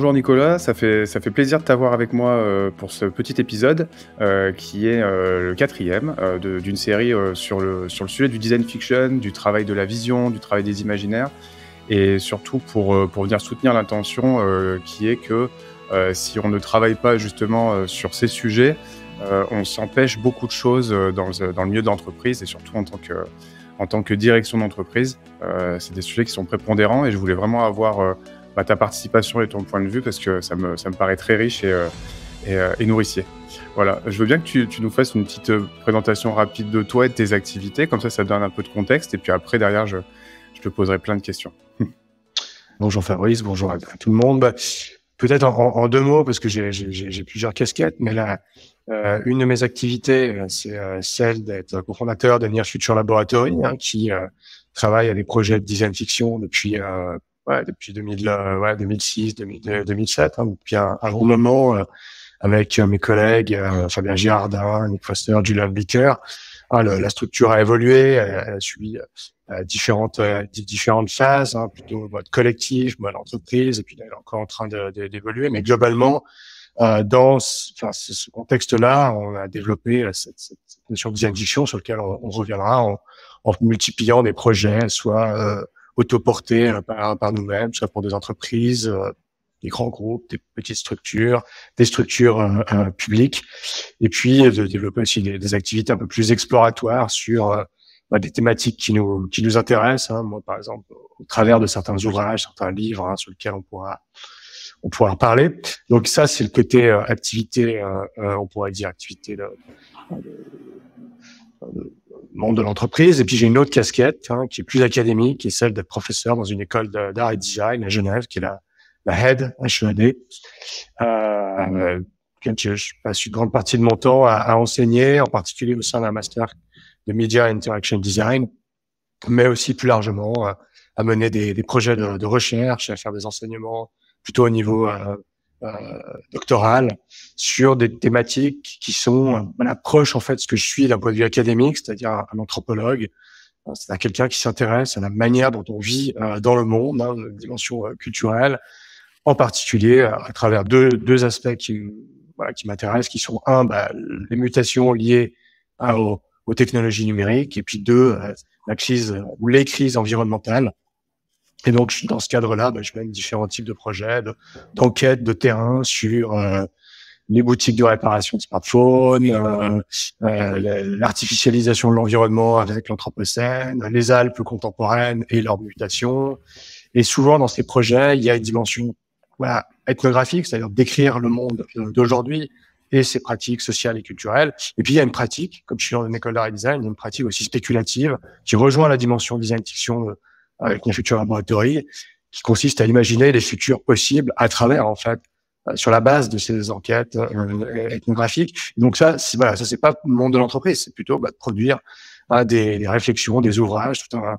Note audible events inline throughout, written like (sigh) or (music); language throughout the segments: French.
bonjour Nicolas, ça fait, ça fait plaisir de t'avoir avec moi euh, pour ce petit épisode euh, qui est euh, le quatrième d'une série sur, le, sur le sujet du design fiction, du travail de la vision, du travail des imaginaires et surtout pour, pour venir soutenir l'intention qui est que si on ne travaille pas justement sur ces sujets, on s'empêche beaucoup de choses dans le, dans le milieu d'entreprise et surtout en tant que en tant que direction d'entreprise. c'est des sujets qui sont prépondérants et je voulais vraiment avoir bah, ta participation et ton point de vue parce que ça me, ça me paraît très riche et, euh, euh, et, nourricier. Voilà, je veux bien que tu, nous fasses une petite euh, présentation rapide de toi et de tes activités, comme ça ça donne un peu de contexte, et puis après derrière je, je te poserai plein de questions. (laughs) Bonjour Fabrice, bonjour à tout le monde. Bah, peut-être en, deux mots, parce que j'ai plusieurs casquettes, mais là, une de mes activités, c'est celle d'être cofondateur de Near Future Laboratory, hein, qui travaille à des projets de design fiction depuis ouais, depuis 2000, 2006, 2007, hein, depuis un, un, moment euh, avec euh, mes collègues euh, Fabien Girardin, Nick Foster, Julian Bicker. Ah, la structure a évolué, elle, a suivi différentes différentes phases, hein, plutôt mode collectif, mode entreprise, et puis elle est encore en train d'évoluer. Mais globalement, euh, dans ce, ce contexte-là, on a développé cette, cette, notion de sur laquelle on, reviendra en, en, multipliant des projets, soit auto euh, par, par nous-mêmes, soit pour des entreprises, euh, des grands groupes, des petites structures, des structures euh, publiques, et puis de développer aussi des, activités un peu plus exploratoires sur bah, des thématiques qui nous qui nous intéressent. Hein. Moi, par exemple, au travers de certains ouvrages, certains livres hein, sur lesquels on pourra on pourra en parler. Donc ça, c'est le côté activité, on pourrait dire activité de monde de l'entreprise. Et puis j'ai une autre casquette hein, qui est plus académique, qui est celle de professeur dans une école d'art et design à Genève, qui est la, la head HEAD. Euh, je, je passe une grande partie de mon temps à, à enseigner, en particulier au sein d'un master de Media Interaction Design, mais aussi plus largement euh, à mener des, des projets de, de, recherche, à faire des enseignements plutôt au niveau euh, euh, doctorale sur des thématiques qui sont mon approche en fait ce que je suis d'un point de vue académique, c'est-à-dire un anthropologue, euh, c'est à quelqu'un qui s'intéresse à la manière dont on vit euh, dans le monde, hein, une dimension culturelle, en particulier à travers deux, deux aspects qui, voilà, qui m'intéressent, qui sont un, bah, les mutations liées hein, aux, aux, technologies numériques, et puis deux, la crise ou les crises environnementales et donc, dans ce cadre-là, ben, je mène différents types de projets, d'enquête, de, terrain sur euh, les boutiques de réparation de smartphones, euh, euh l'artificialisation de l'environnement avec l'Anthropocène, les Alpes contemporaines et leur mutation. Et souvent, dans ces projets, il y a une dimension voilà, ethnographique, c'est-à-dire décrire le monde euh, d'aujourd'hui et ses pratiques sociales et culturelles. Et puis, il y a une pratique, comme je suis dans une école d'art et design, une pratique aussi spéculative qui rejoint la dimension design fiction avec euh, mon futur laboratory, qui consiste à imaginer les futurs possibles à travers, en fait, euh, sur la base de ces enquêtes euh, ethnographiques. donc ça, c'est voilà, ça c'est pas le monde de l'entreprise, c'est plutôt bah, de produire hein, des, des, réflexions, des ouvrages, toute un,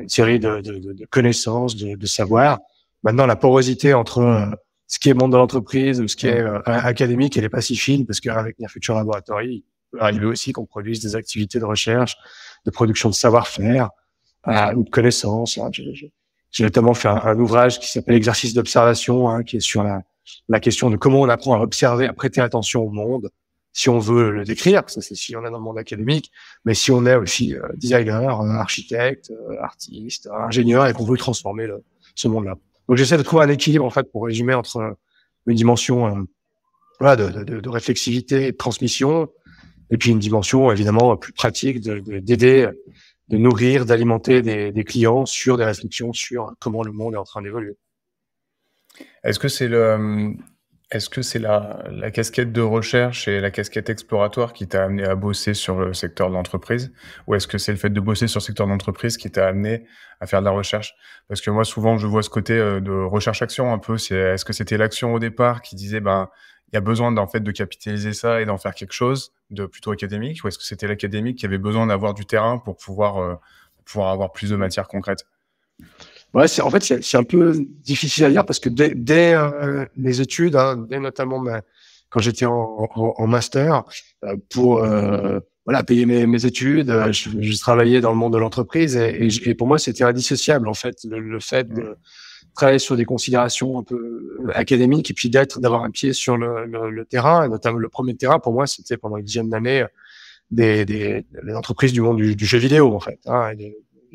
une série de, de, de connaissances, de, de savoirs. Maintenant, la porosité entre ce qui est monde de l'entreprise ou ce qui est académique, elle est pas si fine parce qu'avec un Future Laboratory, il peut arriver aussi qu'on produise des activités de recherche, de production de savoir-faire, ou de connaissances. Hein. J'ai notamment fait un, un ouvrage qui s'appelle Exercice d'observation, hein, qui est sur la, la, question de comment on apprend à observer, à prêter attention au monde, si on veut le décrire, ça c'est si on est dans le monde académique, mais si on est aussi euh, designer, euh, architecte, euh, artiste, ingénieur, et qu'on veut transformer le, ce monde-là. Donc j'essaie de trouver un équilibre, en fait, pour résumer, entre une dimension voilà, de, de, de, réflexivité et de transmission, et puis une dimension évidemment plus pratique d'aider de nourrir, d'alimenter des, clients sur des réflexions sur comment le monde est en train d'évoluer. Est-ce que c'est le euh, est-ce que c'est la, la, casquette de recherche et la casquette exploratoire qui t'a amené à bosser sur le secteur de l'entreprise Ou est-ce que c'est le fait de bosser sur le secteur d'entreprise qui t'a amené à faire de la recherche Parce que moi, souvent, je vois ce côté euh, de recherche-action un peu. C'est, est-ce que c'était l'action au départ qui disait, ben, il y a besoin d'en fait de capitaliser ça et d'en faire quelque chose de plutôt académique Ou est-ce que c'était l'académique qui avait besoin d'avoir du terrain pour pouvoir, euh, pouvoir avoir plus de matière concrète Ouais, c'est, en fait, c'est, un peu difficile à dire parce que dès, euh, mes études, hein, dès notamment quand j'étais en, en, master, euh, pour euh, voilà payer mes, mes études, je, je, travaillais dans le monde de l'entreprise et, et, pour moi, c'était indissociable en fait le, fait de travailler sur des considérations un peu académiques et puis d'être d'avoir un pied sur le, le, terrain notamment le premier terrain pour moi c'était pendant une dizaine d'années des, des, des entreprises du monde du, du jeu vidéo en fait hein,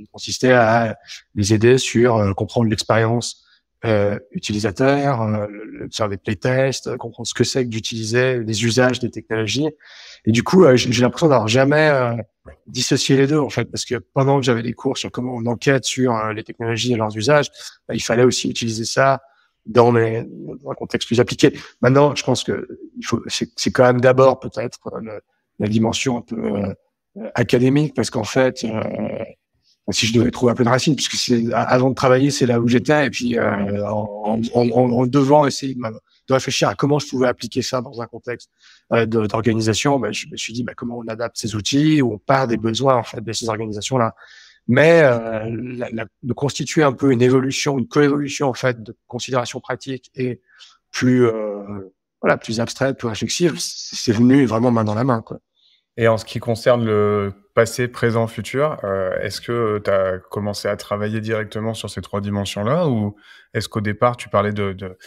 consistait à les aider sur euh, comprendre l'expérience euh, utilisateur, euh, faire des playtests, euh, comprendre ce que c'est que d'utiliser les usages des technologies. Et du coup, j'ai l'impression d'avoir jamais dissocié les deux, en fait, parce que pendant que j'avais des cours sur comment on enquête sur les technologies et leurs usages, bah, il fallait aussi utiliser ça dans, dans un contexte plus appliqué. Maintenant, je pense que il faut, c'est quand même d'abord peut-être la dimension un peu académique, parce qu'en fait, si je devais trouver un peu de racines, puisque c'est avant de travailler, c'est là où j'étais, et puis euh, en, en, en, devant essayer de réfléchir à comment je pouvais appliquer ça dans un contexte euh, d'organisation, ben, je me suis dit bah, comment on adapte ces outils, où on part des besoins en fait de ces organisations-là. Mais euh, de constituer un peu une évolution, une coévolution en fait de considérations pratiques et plus voilà plus abstraites, plus réflexives, c'est venu vraiment main dans la main quoi. Et en ce qui concerne le passé, présent, futur, euh, est-ce que tu as commencé à travailler directement sur ces trois dimensions-là ou est-ce qu'au départ, tu parlais de, de,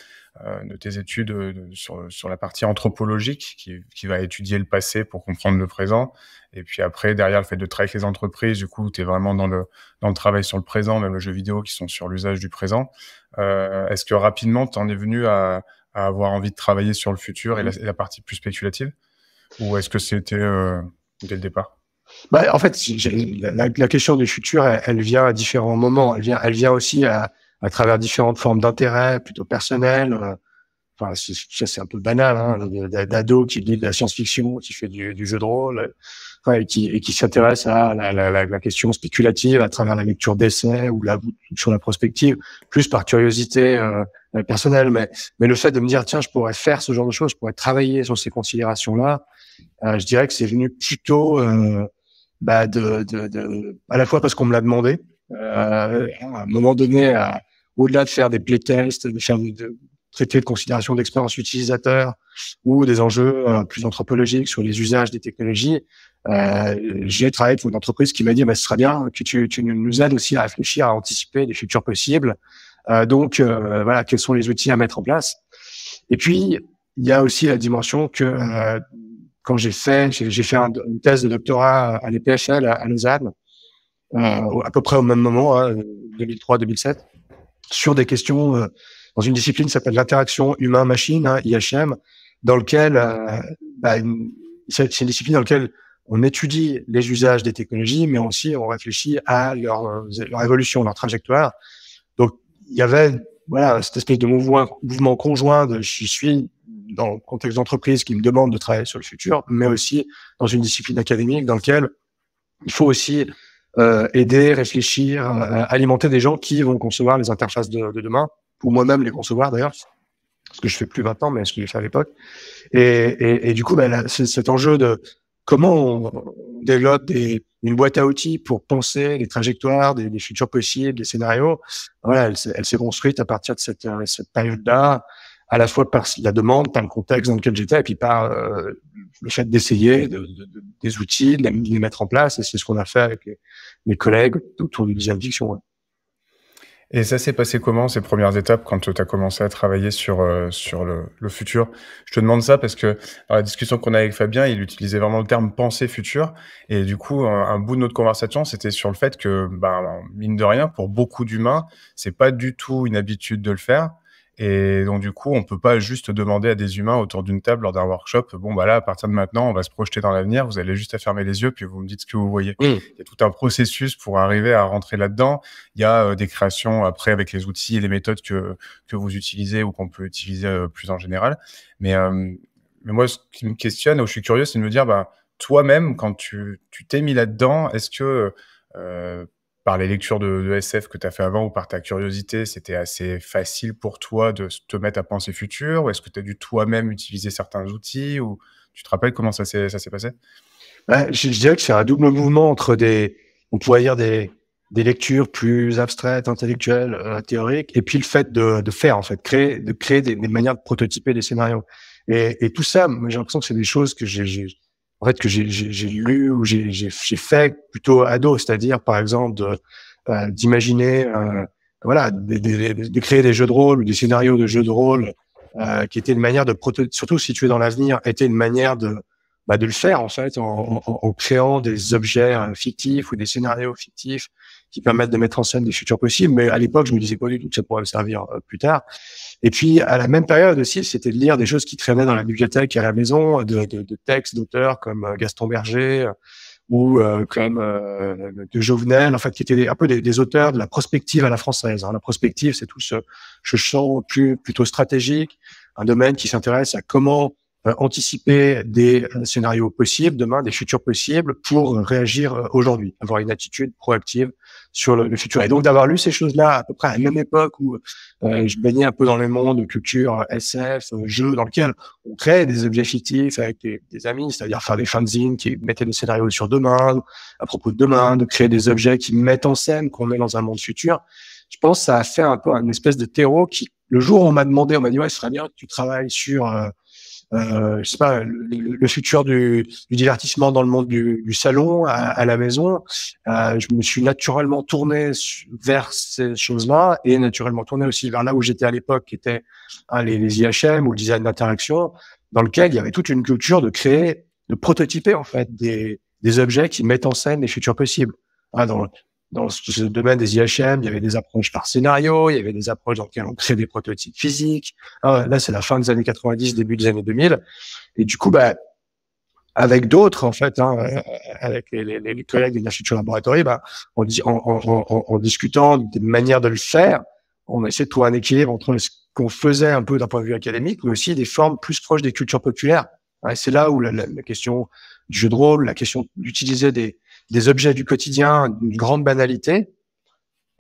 euh, de tes études euh, sur, sur, la partie anthropologique qui, qui, va étudier le passé pour comprendre le présent et puis après, derrière le fait de travailler avec les entreprises, du coup, tu es vraiment dans le, dans le travail sur le présent, même le jeu vidéo qui sont sur l'usage du présent. est-ce que rapidement, tu en es venu à, à, avoir envie de travailler sur le futur et la partie plus spéculative ou est-ce que c'était euh, dès le départ bah, En fait, la, question du futur, elle, vient à différents moments. Elle vient, elle vient aussi à, à travers différentes formes d'intérêt, plutôt personnel. Euh, enfin, c'est un peu banal, hein, d'ado qui lit de la science-fiction, qui fait du, jeu de rôle, et qui, qui s'intéresse à la, la, la, question spéculative à travers la lecture d'essais ou la, sur la prospective, plus par curiosité euh, personnelle. Mais, mais le fait de me dire, tiens, je pourrais faire ce genre de choses, je pourrais travailler sur ces considérations-là, euh, je dirais que c'est venu plutôt euh, bah de, de, de, à la fois parce qu'on me l'a demandé. Euh, à un moment donné, au-delà de faire des playtests, de faire de, traiter de considération d'expérience utilisateur ou des enjeux euh, plus anthropologiques sur les usages des technologies, euh, j'ai travaillé pour une entreprise qui m'a dit bah, ce serait bien que tu, tu, nous aides aussi à réfléchir, à anticiper les futurs possibles. donc voilà, quels sont les outils à mettre en place. Et puis il y a aussi la dimension que quand j'ai fait, j'ai fait un, une thèse de doctorat à l'EPFL à, Lausanne, euh, à peu près au même moment, 2003-2007, hein, sur des questions euh, dans une discipline qui s'appelle l'interaction humain-machine, IHM, hein, dans lequel euh, bah, c'est une discipline dans laquelle on étudie les usages des technologies, mais aussi on réfléchit à leur, évolution, leur trajectoire. Donc il y avait voilà cette espèce de mouvement, mouvement conjoint de je suis dans le contexte d'entreprise qui me demande de travailler sur le futur, mais aussi dans une discipline académique dans laquelle il faut aussi euh, aider, réfléchir, euh, alimenter des gens qui vont concevoir les interfaces de, demain, ou moi-même les concevoir d'ailleurs, ce que je fais plus 20 ans, mais ce que j'ai fait à l'époque. Et, et, et, du coup, bah, cet enjeu de comment on développe une boîte à outils pour penser les trajectoires des, futurs possibles, des scénarios, voilà, elle, elle s'est construite à partir de cette, euh, cette période-là, à la fois par la demande, par le contexte dans lequel j'étais, et puis par euh, le fait d'essayer des outils, de les mettre en place. Et c'est ce qu'on a fait avec mes collègues autour du design fiction. Et ça s'est passé comment ces premières étapes quand tu as commencé à travailler sur euh, sur le, futur Je te demande ça parce que dans la discussion qu'on a avec Fabien, il utilisait vraiment le terme pensée future et du coup un, bout de notre conversation c'était sur le fait que ben, mine de rien pour beaucoup d'humains c'est pas du tout une habitude de le faire et donc, du coup, on peut pas juste demander à des humains autour d'une table lors d'un workshop, bon, bah là, à partir de maintenant, on va se projeter dans l'avenir, vous allez juste à fermer les yeux, puis vous me dites ce que vous voyez. Il y a tout un processus pour arriver à rentrer là-dedans. Il y a euh, des créations après avec les outils et les méthodes que, que vous utilisez ou qu'on peut utiliser euh, plus en général. Mais, euh, mais moi, ce qui me questionne, ou je suis curieux, c'est de me dire, bah, toi-même, quand tu t'es mis là-dedans, est-ce que par les lectures de, SF que tu as fait avant ou par ta curiosité, c'était assez facile pour toi de te mettre à penser futur Ou est-ce que tu as dû toi-même utiliser certains outils Ou tu te rappelles comment ça s'est, passé bah, je, dirais que c'est un double mouvement entre des, on pourrait dire des, des lectures plus abstraites, intellectuelles, euh, théoriques, et puis le fait de, faire, en fait, créer, de créer des, manières de prototyper des scénarios. Et, tout ça, j'ai l'impression que c'est des choses que j'ai en fait que j'ai lu ou j'ai fait plutôt ado, c'est-à-dire par exemple euh, d'imaginer euh, voilà de, de, créer des jeux de rôle ou des scénarios de jeux de rôle euh, qui étaient une manière de surtout situés dans l'avenir était une manière de bah, de le faire en fait en, en, en, créant des objets euh, fictifs ou des scénarios fictifs qui permettent de mettre en scène des futurs possibles mais à l'époque je me disais pas du tout que ça pourrait me servir euh, plus tard et puis, à la même période aussi, c'était de lire des choses qui traînaient dans la bibliothèque et à la maison, de, de, de textes d'auteurs comme euh, Gaston Berger euh, ou euh, comme euh, de Jovenel, en fait, qui étaient un peu des, auteurs de la prospective à la française. Hein. La prospective, c'est tout ce, je champ plus, plutôt stratégique, un domaine qui s'intéresse à comment anticiper des scénarios possibles demain, des futurs possibles, pour réagir aujourd'hui, avoir une attitude proactive sur le, futur. Et donc d'avoir lu ces choses-là à peu près à la même époque où euh, je baignais un peu dans le monde culture, euh, SF, euh, jeu, dans lequel on crée des objets fictifs avec des, amis, c'est-à-dire faire des fanzines qui mettaient des scénarios sur demain, à propos de demain, de créer des objets qui mettent en scène qu'on est dans un monde futur. Je pense que ça a fait un peu une espèce de terreau qui, le jour où on m'a demandé, on m'a dit ouais, ce serait bien que tu travailles sur euh, je sais pas, le, futur du, du, divertissement dans le monde du, du salon à, la maison. Euh, je me suis naturellement tourné vers ces choses-là et naturellement tourné aussi vers là où j'étais à l'époque, qui était hein, les, IHM ou le design d'interaction, dans lequel il y avait toute une culture de créer, de prototyper en fait des, des objets qui mettent en scène les futurs possibles. Hein, dans, dans ce domaine des IHM, il y avait des approches par scénario, il y avait des approches dans lesquelles on crée des prototypes physiques. Ah, là, c'est la fin des années 90, début des années 2000. Et du coup, bah, avec d'autres, en fait, hein, euh, avec les, collègues de la Future Laboratory, bah, en, discutant des manières de le faire, on a essayé de trouver un équilibre entre ce qu'on faisait un peu d'un point de vue académique, mais aussi des formes plus proches des cultures populaires. Et c'est là où la question du jeu de rôle, la question d'utiliser des, des objets du quotidien d'une grande banalité,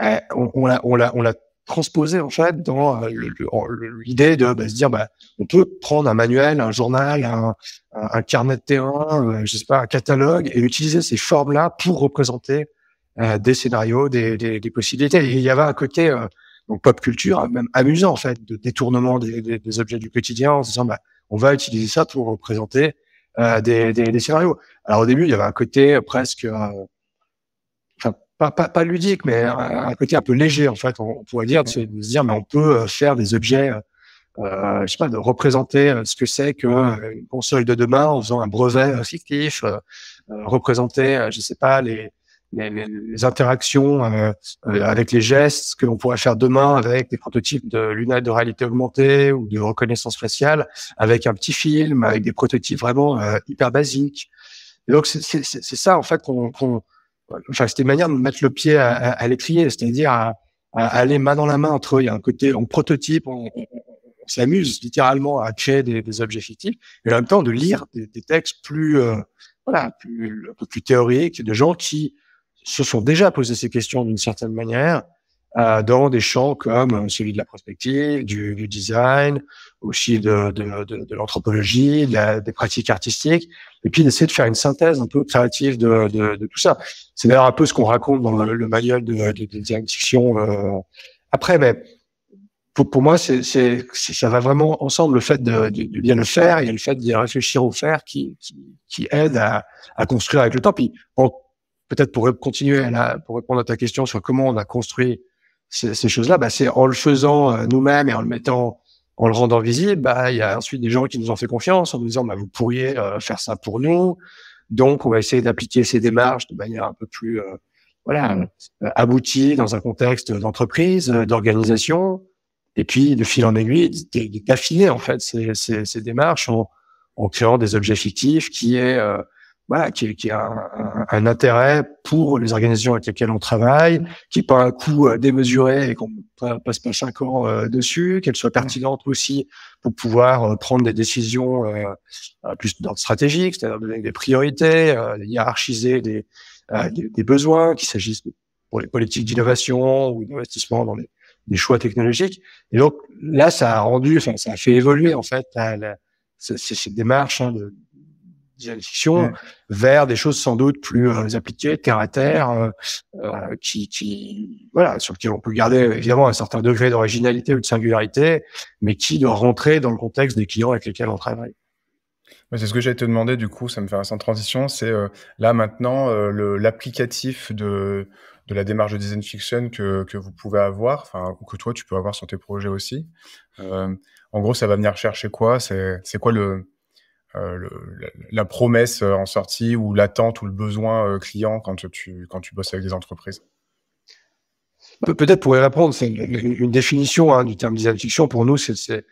eh, on, on l'a, on, l'a, transposé en fait dans euh, l'idée de bah, se dire bah, on peut prendre un manuel, un journal, un, carnet de terrain, euh, je pas, un catalogue et utiliser ces formes-là pour représenter euh, des scénarios, des, possibilités. il y avait un côté donc pop culture, même amusant en fait, de détournement des, objets du quotidien en se disant bah, on va utiliser ça pour représenter euh, des, des, des, scénarios. Alors au début, il y avait un côté presque, euh, enfin pas, pas, ludique, mais un, côté un peu léger en fait. On, pourrait dire de dire, mais on peut euh, faire des objets, euh, euh, je sais pas, de représenter ce que c'est que une console de demain en faisant un brevet fictif, représenter, je sais pas les les, interactions euh, euh, avec les gestes que l'on pourrait faire demain avec des prototypes de lunettes de réalité augmentée ou de reconnaissance faciale, avec un petit film, avec des prototypes vraiment euh, hyper basiques. donc c'est ça en fait qu'on, qu enfin c'était une manière de mettre le pied à, à, l'étrier, c'est-à-dire à, aller main dans la main entre eux. Il y a un côté on prototype, on, s'amuse littéralement à créer des, des, objets fictifs, et en même temps de lire des, des textes plus voilà, plus, plus théoriques de gens qui se sont déjà posé ces questions d'une certaine manière euh, dans des champs comme euh, celui de la prospective, du, design, aussi de, de, de, de l'anthropologie, la, des pratiques artistiques, et puis d'essayer de faire une synthèse un peu créative de, de tout ça. C'est d'ailleurs un peu ce qu'on raconte dans le, manuel de, design fiction euh, après, mais pour, moi, c'est, c'est, ça va vraiment ensemble, le fait de, bien le faire et le fait d'y réfléchir au faire qui, qui, qui aide à, à construire avec le temps. Puis, en, peut-être pour continuer à pour répondre à ta question sur comment on a construit ces, ces choses-là, bah, c'est en le faisant euh, nous-mêmes et en le mettant, en le rendant visible, bah, il y a ensuite des gens qui nous ont fait confiance en nous disant, bah, vous pourriez euh, faire ça pour nous. Donc, on va essayer d'appliquer ces démarches de manière un peu plus, euh, voilà, aboutie dans un contexte d'entreprise, d'organisation. Et puis, de fil en aiguille, d'affiner, en fait, ces, ces, ces démarches en, en, créant des objets fictifs qui est, voilà, qui, qui a un, intérêt pour les organisations avec lesquelles on travaille, qui n'est pas un coût euh, démesuré et qu'on passe pas cinq ans euh, dessus, qu'elle soit pertinente aussi pour pouvoir euh, prendre des décisions plus d'ordre stratégique, c'est-à-dire donner des priorités, hiérarchiser des, des, besoins, qu'il s'agisse pour les politiques d'innovation ou d'investissement dans les, choix technologiques. Et donc là, ça a rendu, ça a fait évoluer en fait cette, démarche hein, de fiction, mm. vers des choses sans doute plus euh, appliquées, terre à terre euh, euh, qui, voilà, sur lesquelles on peut garder évidemment un certain degré d'originalité ou de singularité, mais qui doit rentrer dans le contexte des clients avec lesquels on travaille. C'est ce que j'allais te demander, du coup, ça me fait un de transition. C'est là maintenant l'applicatif de, de la démarche de design fiction que, que vous pouvez avoir, ou que toi tu peux avoir sur tes projets aussi. en gros, ça va venir chercher quoi C'est quoi le, euh, le, la, promesse euh, en sortie ou l'attente ou le besoin euh, client quand tu, quand tu bosses avec des entreprises Peut-être pour y répondre, c'est une, définition hein, du terme design fiction. Pour nous, c'est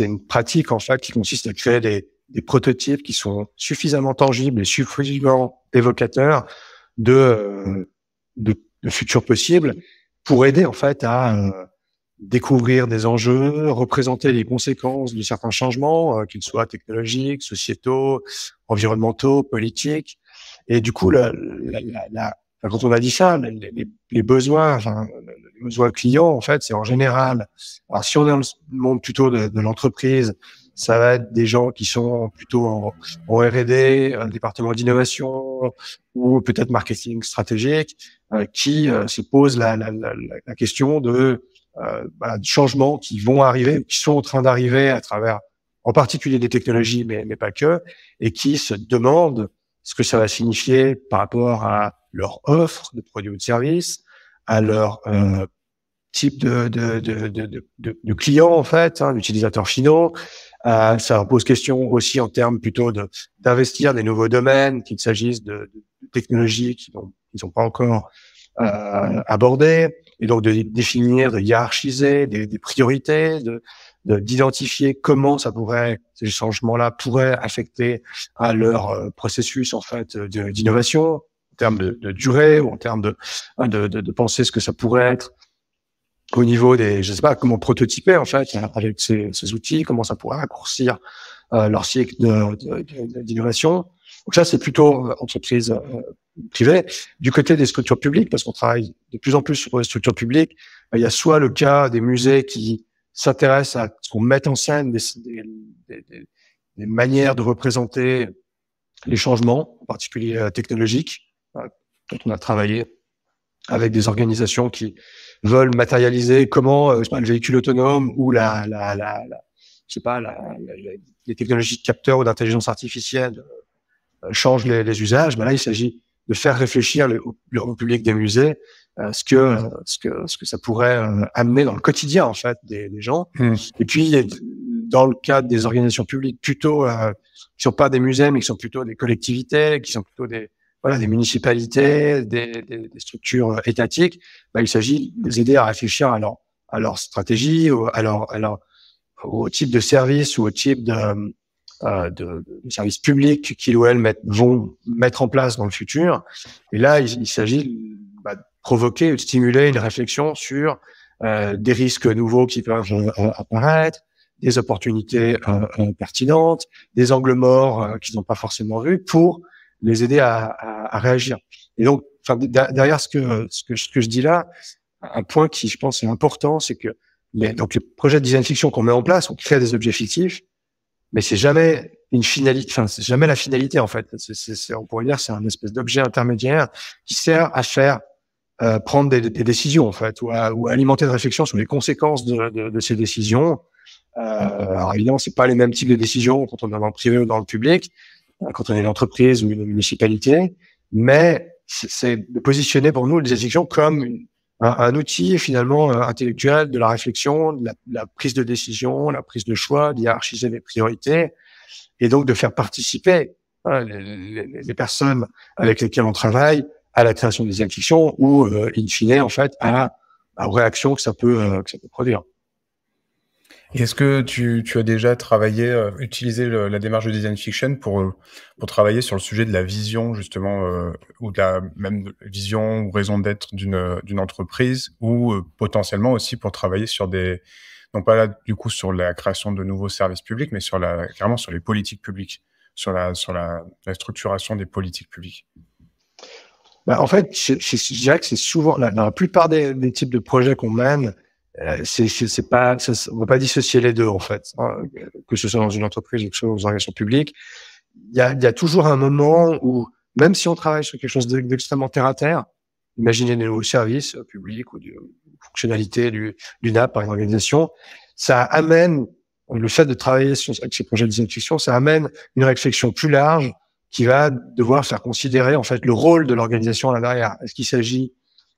une pratique en fait qui consiste à créer des, des prototypes qui sont suffisamment tangibles et suffisamment évocateurs de, de, de futurs possibles pour aider en fait à, découvrir des enjeux, représenter les conséquences de certains changements, euh, qu'ils soient technologiques, sociétaux, environnementaux, politiques. Et du coup, quand on a dit ça, les, besoins, enfin, les besoins clients, en fait, c'est en général. Alors, si on est dans le monde plutôt de, l'entreprise, ça va être des gens qui sont plutôt en, en R&D, département d'innovation ou peut-être marketing stratégique, euh, qui euh, se posent la, question de euh, voilà, de changements qui vont arriver, qui sont en train d'arriver à travers, en particulier des technologies, mais, mais pas que, et qui se demandent ce que ça va signifier par rapport à leur offre de produits ou de services, à leur euh, type de, de, de, de, de clients, en fait, hein, d'utilisateurs finaux. Euh, ça pose question aussi en termes plutôt d'investir des nouveaux domaines, qu'il s'agisse de, technologies qu'ils n'ont ils pas encore euh, abordées et donc de définir, de hiérarchiser des, des priorités, de d'identifier comment ça pourrait ces changements-là pourraient affecter à leur euh, processus en fait d'innovation en termes de, durée ou en termes ah, de, de, de penser ce que ça pourrait être au niveau des, je sais pas, comment prototyper en fait avec ces, ces outils, comment ça pourrait raccourcir euh, leur cycle d'innovation. Donc ça, c'est plutôt euh, entreprise euh, privée. Du côté des structures publiques, parce qu'on travaille de plus en plus sur les structures publiques, euh, il y a soit le cas des musées qui s'intéressent à ce qu'on mette en scène des, manières de représenter les changements, en particulier technologiques, dont on a travaillé avec des organisations qui veulent matérialiser comment le véhicule autonome ou la, la, je sais pas, les technologies de capteurs ou d'intelligence artificielle euh, change les, les usages, Mais ben là, il s'agit de faire réfléchir le, le, public des musées euh, ce que euh, ce que ce que ça pourrait amener dans le quotidien en fait des, des gens. Hmm. Et puis dans le cadre des organisations publiques plutôt euh, qui sont pas des musées mais qui sont plutôt des collectivités, qui sont plutôt des voilà des municipalités, des, des, structures étatiques, ben, il s'agit de les aider à réfléchir à leur à leur stratégie, à leur au type de service ou au type de euh, de, services publics qu'ils ou elles vont mettre en place dans le futur. Et là, il, s'agit bah, de provoquer, de stimuler une réflexion sur euh, des risques nouveaux qui peuvent apparaître, des opportunités euh, euh, pertinentes, des angles morts euh, qu'ils n'ont pas forcément vus pour les aider à, à, réagir. Et donc, derrière ce que, ce que, ce que je dis là, un point qui, je pense, est important, c'est que donc les projets de design fiction qu'on met en place, on crée des objets fictifs, mais c'est jamais une finalité, enfin, c'est jamais la finalité en fait. C'est, on pourrait dire c'est un espèce d'objet intermédiaire qui sert à faire euh, prendre des, des, décisions en fait ou, à, ou alimenter de réflexion sur les conséquences de, de, de ces décisions. Euh, alors évidemment, c'est pas les mêmes types de décisions quand on est dans le privé ou dans le public, euh, quand on est une entreprise ou une municipalité, mais c'est de positionner pour nous les décisions comme une, un, outil finalement euh, intellectuel de la réflexion, de la, prise de décision, la prise de choix, d'hierarchiser les priorités et donc de faire participer hein, les, personnes avec lesquelles on travaille à la création des infections, ou, euh, in fine, en fait, à, la réaction que ça peut, euh, que ça peut produire. Est-ce que tu, as déjà travaillé, euh, utilisé la démarche de design fiction euh, pour, travailler sur le sujet de la vision, justement, euh, ou de la même vision ou raison d'être d'une entreprise, ou potentiellement aussi pour travailler sur des, non pas là, du coup, sur la création de nouveaux services publics, mais sur clairement sur les politiques publiques, sur la, structuration des politiques publiques bah, En fait, je, je, dirais que c'est souvent, la, la, plupart des types de projets qu'on mène, euh, c'est c'est pas on va pas dissocier les deux en fait hein, que ce soit dans une entreprise ou que ce soit dans une organisation publique il y a, y a toujours un moment où même si on travaille sur quelque chose d'extrêmement terre à terre imaginez des nouveaux services euh, publics ou des fonctionnalités du, d'une NAP par une organisation ça amène le fait de travailler sur, avec ces projets de discussion ça amène une réflexion plus large qui va devoir faire considérer en fait le rôle de l'organisation là derrière est-ce qu'il s'agit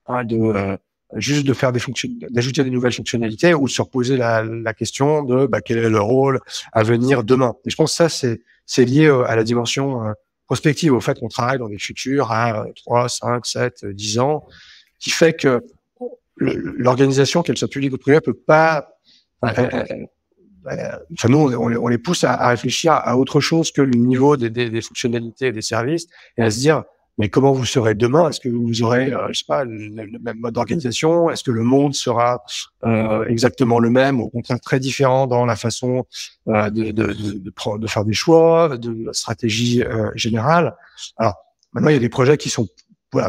hein, de euh, juste de faire des fonctions, d'ajouter des nouvelles fonctionnalités ou de se reposer la, la question de bah, quel est le rôle à venir demain. Et je pense que ça, c'est, c'est lié euh, à la dimension euh, prospective, au fait qu'on travaille dans des futurs à 3, 5, 7, 10 ans, qui fait que l'organisation, qu'elle soit publique ou privée, peut pas... Euh, enfin, nous, on, les, pousse à, réfléchir à autre chose que le niveau des, des, des fonctionnalités et des services et à se dire, mais comment vous serez demain Est-ce que vous aurez, euh, je sais pas, le, même mode d'organisation Est-ce que le monde sera euh, exactement le même, au contraire très différent dans la façon euh, de, de, de, de, faire des choix, de la stratégie générale Alors maintenant, il y a des projets qui sont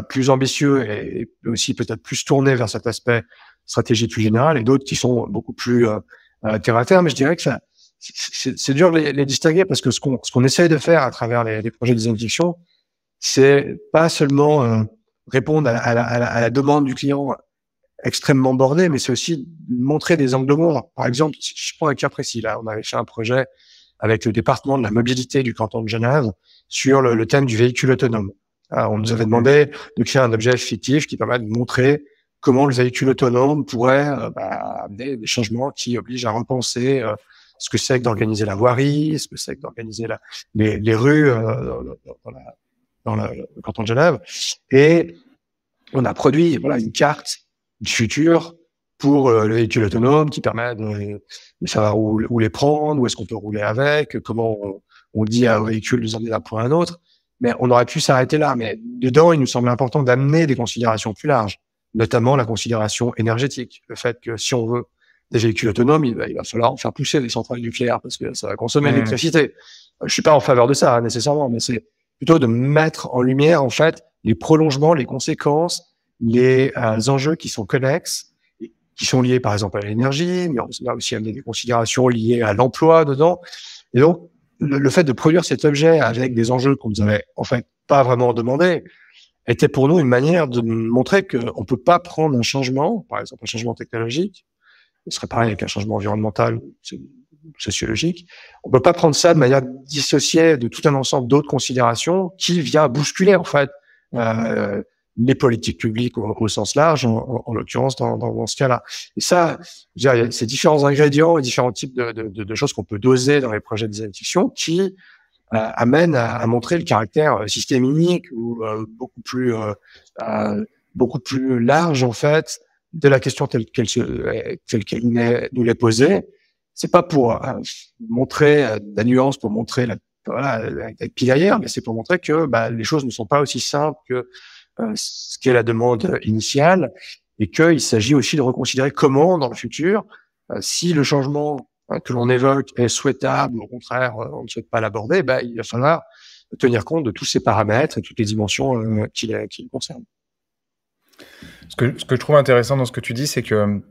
plus ambitieux et, aussi peut-être plus tournés vers cet aspect stratégie plus générale, et d'autres qui sont beaucoup plus terre à terre. Mais je dirais que ça, c'est dur de les, distinguer parce que ce qu'on ce qu'on essaye de faire à travers les, les projets des injections, c'est pas seulement euh, répondre à, la, à, la, à, la, demande du client extrêmement bornée, mais c'est aussi montrer des angles morts. Par exemple, si je prends un cas précis, là, on avait fait un projet avec le département de la mobilité du canton de Genève sur le, thème du véhicule autonome. on nous avait demandé de créer un objet fictif qui permet de montrer comment le véhicule autonome pourrait euh, bah, amener des changements qui obligent à repenser euh, ce que c'est que d'organiser la voirie, ce que c'est que d'organiser les, les, rues dans, la, dans le canton de Genève. Et on a produit voilà, une carte du futur pour les euh, le véhicule autonome qui permet de, savoir où, les prendre, où est-ce qu'on peut rouler avec, comment on, dit à un véhicule de uns d'un point à un autre. Mais on aurait pu s'arrêter là. Mais dedans, il nous semble important d'amener des considérations plus larges, notamment la considération énergétique, le fait que si on veut des véhicules autonomes, il va, falloir faire pousser les centrales nucléaires parce que ça va consommer mmh. l'électricité. Je suis pas en faveur de ça hein, nécessairement, mais c'est plutôt de mettre en lumière en fait les prolongements, les conséquences, les euh, enjeux qui sont connexes, qui sont liés par exemple à l'énergie, mais on a aussi à des considérations liées à l'emploi dedans. Et donc, le, fait de produire cet objet avec des enjeux qu'on nous avait en fait pas vraiment demandé était pour nous une manière de montrer qu'on peut pas prendre un changement, par exemple un changement technologique, ce serait pareil avec un changement environnemental, sociologique. On ne peut pas prendre ça de manière dissociée de tout un ensemble d'autres considérations qui vient bousculer en fait mm-hmm. euh, les politiques publiques au, sens large, en, en, l'occurrence dans, dans, ce cas-là. Et ça, il y a ces différents ingrédients et différents types de, de, de, choses qu'on peut doser dans les projets de désinfection qui euh, amènent à, montrer le caractère euh, systémique ou euh, beaucoup plus euh, beaucoup plus large en fait de la question telle qu'elle telle qu'elle nous l'est posée c'est pas pour euh, montrer euh, la nuance, pour montrer la, voilà, la, derrière, mais c'est pour montrer que bah, les choses ne sont pas aussi simples que euh, ce qu'est la demande initiale et qu'il s'agit aussi de reconsidérer comment, dans le futur, si le changement hein, que l'on évoque est souhaitable, au contraire, on ne souhaite pas l'aborder, bah, il va falloir tenir compte de tous ces paramètres et toutes les dimensions qui, qui le concernent. Ce que, ce que je trouve intéressant dans ce que tu dis, c'est que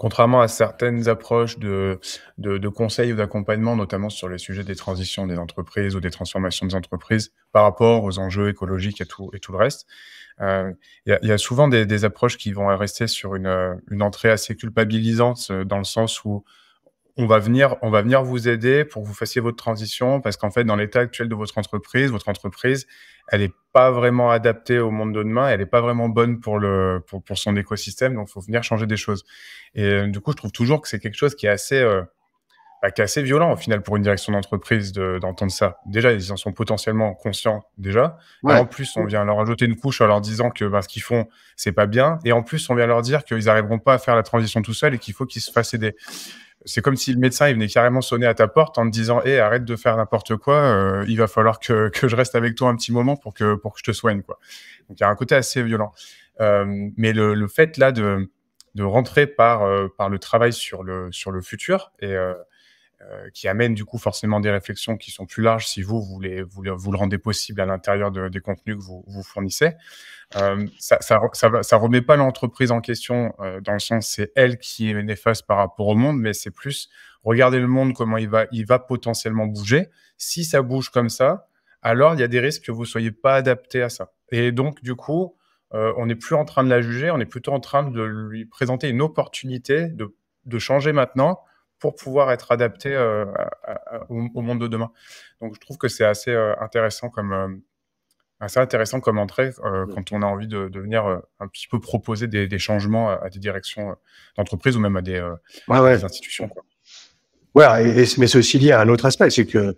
Contrairement à certaines approches de, de, de conseils ou d'accompagnement, notamment sur les sujets des transitions des entreprises ou des transformations des entreprises par rapport aux enjeux écologiques et tout, et tout le reste, euh, il y, y, a souvent des, des, approches qui vont rester sur une, une entrée assez culpabilisante euh, dans le sens où on va venir, on va venir vous aider pour que vous fassiez votre transition, parce qu'en fait, dans l'état actuel de votre entreprise, votre entreprise, elle n'est pas vraiment adaptée au monde de demain, elle n'est pas vraiment bonne pour le pour, son écosystème, donc il faut venir changer des choses. Et euh, du coup, je trouve toujours que c'est quelque chose qui est assez euh, bah, assez violent au final pour une direction d'entreprise d'entendre ça. Déjà, ils en sont potentiellement conscients déjà. en plus, on vient leur ajouter une couche en leur disant que ben, ce qu'ils font, c'est pas bien. Et en plus, on vient leur dire qu'ils n'arriveront pas à faire la transition tout seuls et qu'il faut qu'ils se fassent aider. C'est comme si le médecin il venait carrément sonner à ta porte en te disant "Eh, arrête de faire n'importe quoi. Euh, il va falloir que, que, je reste avec toi un petit moment pour que pour que je te soigne." Quoi. Donc il y a un côté assez violent. Euh, mais le, le, fait là de de rentrer par euh, par le travail sur le sur le futur et euh, qui amène du coup forcément des réflexions qui sont plus larges si vous, vous, vous, le rendez possible à l'intérieur des contenus que vous, vous fournissez. Euh, ça, ça, remet pas l'entreprise en question euh, dans le sens c'est elle qui est néfaste par rapport au monde, mais c'est plus regarder le monde comment il va, il va potentiellement bouger. Si ça bouge comme ça, alors il y a des risques que vous soyez pas adapté à ça. Et donc du coup, on n'est plus en train de la juger, on est plutôt en train de lui présenter une opportunité de changer maintenant pour pouvoir être adapté euh, au, monde de demain. Donc je trouve que c'est assez euh, intéressant comme euh, assez intéressant comme entrée mmh. quand on a envie de, venir un petit peu proposer des, changements à, des directions d'entreprise ou même à des, institutions. Quoi. Ouais, et, et, mais ceci lié à un autre aspect, c'est que,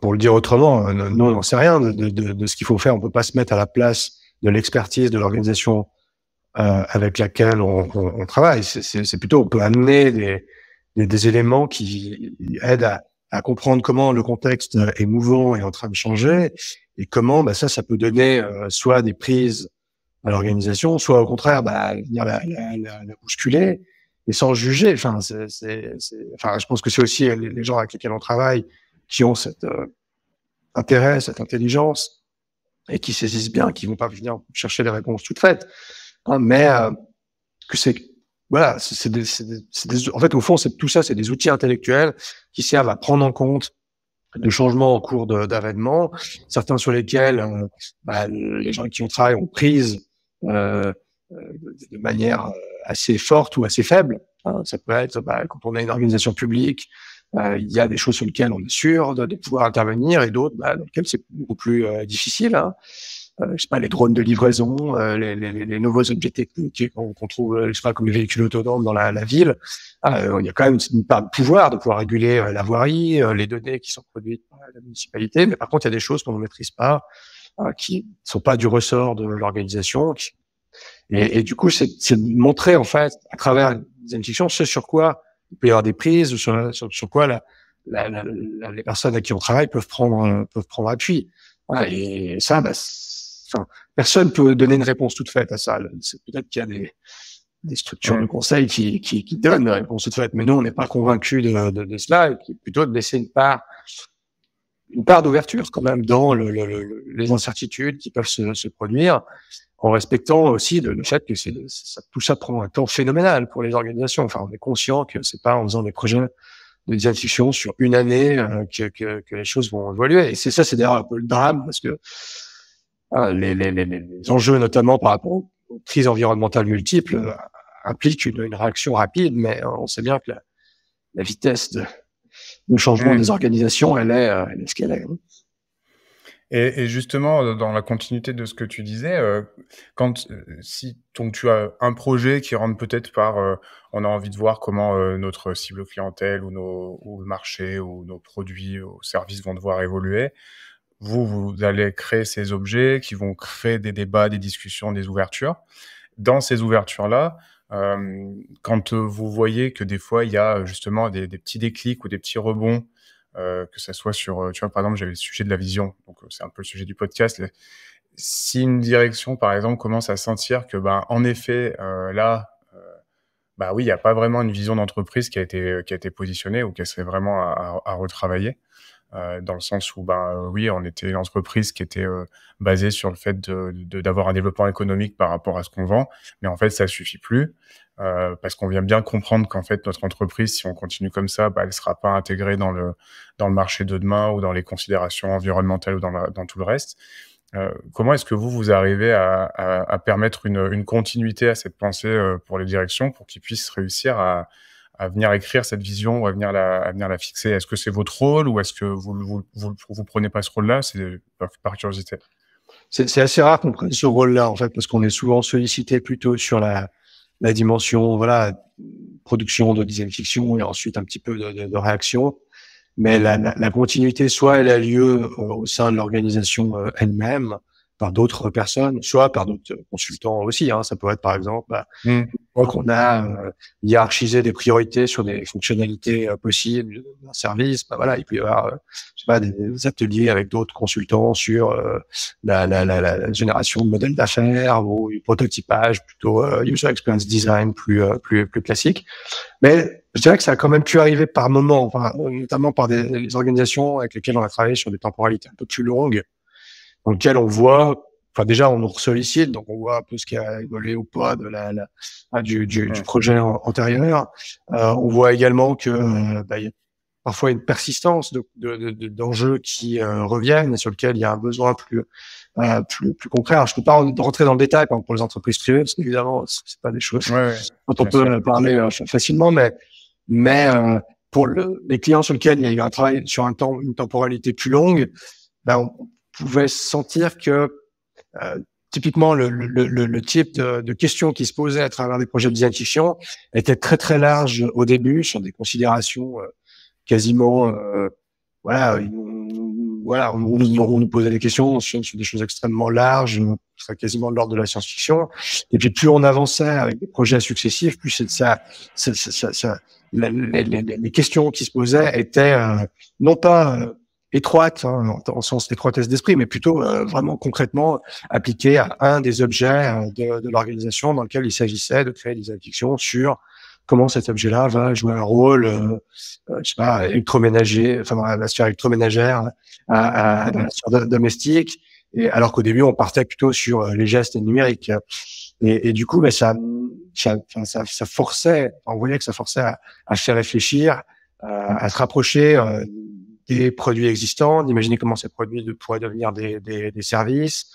pour le dire autrement, nous, on n'en sait rien de, de ce qu'il faut faire. On ne peut pas se mettre à la place de l'expertise de l'organisation euh, avec laquelle on, on, travaille. C'est plutôt, on peut amener des, des, des éléments qui aident à, à, comprendre comment le contexte est mouvant et en train de changer, et comment bah, ça, ça peut donner euh, soit des prises à l'organisation, soit au contraire, bah, la, bousculer et sans juger. Enfin, c'est, enfin, je pense que c'est aussi les gens avec lesquels on travaille qui ont cet euh, intérêt, cette intelligence et qui saisissent bien, qui vont pas venir chercher des réponses toutes faites. Ah, mais euh, que c'est voilà, c'est des, en fait au fond c'est tout ça, c'est des outils intellectuels qui servent à prendre en compte le changements en cours d'avènement, certains sur lesquels euh, bah, les gens qui ont travaillé ont prise euh, euh de manière assez forte ou assez faible. Hein. Ça peut être bah, quand on a une organisation publique, bah, il y a des choses sur lesquelles on est sûr de, pouvoir intervenir et d'autres bah, dans lesquelles c'est beaucoup plus difficile. Hein. Euh, je sais pas, les drones de livraison, euh, les, les, les, nouveaux objets techniques qu'on trouve, euh, je sais pas, comme les véhicules autonomes dans la, la ville. on ah, il y a quand même une part pouvoir de pouvoir réguler la voirie, les données qui sont produites par la municipalité, mais par contre, il y a des choses qu'on ne maîtrise pas, qui sont pas du ressort de l'organisation. Et, et, du coup, c'est de montrer, en fait, à travers une fiction, ce sur quoi il peut y avoir des prises, sur, sur, sur quoi la, la, les personnes à qui on travaille peuvent prendre, peuvent prendre appui. et ça, bah, personne peut donner une réponse toute faite à ça. C'est peut-être qu'il y a des, structures de conseil qui, donnent une réponse toute faite, mais nous, on n'est pas convaincu de, cela, et plutôt de laisser une part une part d'ouverture quand même dans le, les incertitudes qui peuvent se, produire, en respectant aussi le, fait que c'est, tout ça prend un temps phénoménal pour les organisations. Enfin, on est conscient que c'est pas en faisant des projets de discussion sur une année euh, que, que, les choses vont évoluer. Et c'est ça, c'est d'ailleurs un peu le drame parce que ah, les, enjeux, notamment par rapport aux crises environnementales multiples, euh, impliquent une, réaction rapide, mais euh, on sait bien que la, vitesse de, changement des mm. organisations, elle est, euh, elle est ce qu'elle hein. Et, justement, dans la continuité de ce que tu disais, quand si tu as un projet qui rentre peut-être par, on a envie de voir comment notre cible clientèle ou nos ou le marché ou nos produits ou services vont devoir évoluer, vous, vous allez créer ces objets qui vont créer des débats, des discussions, des ouvertures. Dans ces ouvertures-là, euh, quand vous voyez que des fois, il y a euh, justement des, petits déclics ou des petits rebonds, euh, que ça soit sur, tu vois, par exemple, j'avais le sujet de la vision, donc c'est un peu le sujet du podcast. Si une direction, par exemple, commence à sentir que, ben, en effet, là, bah oui, il n'y a pas vraiment une vision d'entreprise qui a été qui a été positionnée ou qu'elle serait vraiment à retravailler. Euh, dans le sens où, ben, euh, oui, on était une entreprise qui était euh, basée sur le fait d'avoir un développement économique par rapport à ce qu'on vend, mais en fait, ça suffit plus parce qu'on vient bien comprendre qu'en fait, notre entreprise, si on continue comme ça, bah, elle ne sera pas intégrée dans le, dans le marché de demain ou dans les considérations environnementales ou dans, tout le reste. comment est-ce que vous, vous arrivez à, permettre une, continuité à cette pensée pour les directions pour qu'ils puissent réussir à, à venir écrire cette vision ou à venir la, venir la fixer Est-ce que c'est votre rôle ou est-ce que vous vous, prenez pas ce rôle-là C'est par curiosité. C'est assez rare qu'on prenne ce rôle-là en fait parce qu'on est souvent sollicité plutôt sur la, dimension voilà production de design fiction et ensuite un petit peu de, réaction. Mais la, continuité, soit elle a lieu euh, au sein de l'organisation euh, elle-même, par d'autres personnes, soit par d'autres consultants aussi. Hein. Ça peut être par exemple bah, hmm qu'on on a euh, hiérarchisé des priorités sur des fonctionnalités euh, possibles d'un service. Bah, voilà, il peut y avoir, euh, je sais pas, des, ateliers avec d'autres consultants sur la, génération de modèles d'affaires ou prototypage, plutôt user experience design plus plus plus classique. Mais je dirais que ça a quand même pu arriver par moment, enfin, notamment par des, des organisations avec lesquelles on a travaillé sur des temporalités un peu plus longues, dans lesquelles on voit Enfin, déjà, on nous sollicite, donc on voit un peu ce qui a évolué ou pas de la, ah, du, du, projet antérieur. Euh, on voit également que euh, bah, y a parfois une persistance d'enjeux de, de, qui euh, reviennent et sur lequel il y a un besoin plus euh, plus, plus concret. je ne peux pas rentrer dans le détail pour les entreprises privées parce qu'évidemment, c'est pas des choses ouais, ouais. dont on peut parler facilement, mais mais pour les clients sur lesquels il y a eu un travail sur un temps, une temporalité plus longue, ben, on pouvait sentir que euh, typiquement, le, le, le, le type de, de, questions qui se posaient à travers des projets de design fiction était très très large au début sur des considérations euh, quasiment euh, voilà, voilà, on, on, nous posait des questions sur, des choses extrêmement larges, quasiment de l'ordre de la science-fiction. Et puis plus on avançait avec des projets successifs, plus ça, ça, ça, ça les, les, questions qui se posaient étaient non pas étroite, en, hein, sens d'étroitesse d'esprit, mais plutôt euh, vraiment concrètement appliqué à un des objets euh, de, de l'organisation dans lequel il s'agissait de créer des addictions sur comment cet objet-là va jouer un rôle, euh, je sais pas, électroménager, enfin dans la sphère électroménagère, à, la sphère domestique, et alors qu'au début on partait plutôt sur les gestes numériques. Et, du coup, ben, ça, ça, ça, forçait, on voyait que ça forçait à, à faire réfléchir, à, se rapprocher des produits existants, d'imaginer comment ces produits pourraient devenir des, des, des services,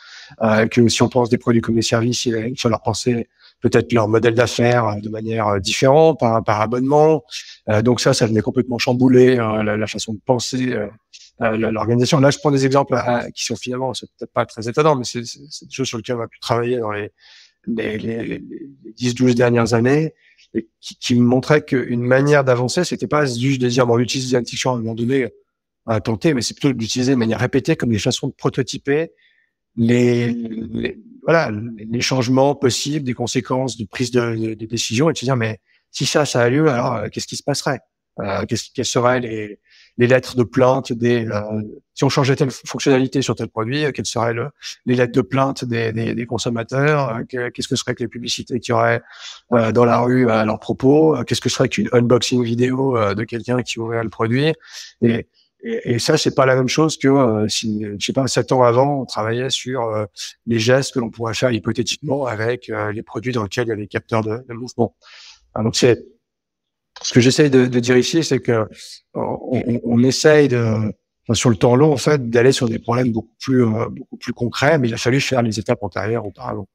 euh, que si on pense des produits comme des services, il faut leur penser peut-être leur modèle d'affaires euh, de manière euh, différente, par, par abonnement. Euh, donc ça, ça venait complètement chambouler euh, la, façon de penser l'organisation. Là, je prends des exemples qui sont finalement, c'est peut-être pas très étonnant, mais c'est des choses sur lesquelles on a pu travailler dans les, les, 10-12 dernières années et qui, qui me montraient qu'une manière d'avancer, c'était pas juste de dire, bon, on utilise des à un moment donné, à tenter, mais c'est plutôt d'utiliser de manière répétée comme des façons de prototyper les, les, voilà, les changements possibles, des conséquences de prise de, de, décision et de se dire, mais si ça, ça a lieu, alors euh, qu'est-ce qui se passerait euh, qu'est-ce, Quelles seraient les, les lettres de plainte des... Euh, si on changeait telle fonctionnalité sur tel produit, euh, quelles seraient les lettres de plainte des, des, consommateurs Qu'est-ce que serait que les publicités qu'il y aurait dans la rue à leur propos Qu'est-ce que serait qu'une unboxing vidéo de quelqu'un qui ouvrait le produit et, et, et, ça, c'est pas la même chose que euh, si, je sais pas, sept ans avant, on travaillait sur euh, les gestes que l'on pourrait faire hypothétiquement avec euh, les produits dans lesquels il y a des capteurs de, de mouvement. Hein, donc c'est ce que j'essaye de, de, dire ici, c'est que on, on, essaye de, sur le temps long, en fait, d'aller sur des problèmes beaucoup plus euh, beaucoup plus concrets, mais il a fallu faire les étapes antérieures auparavant.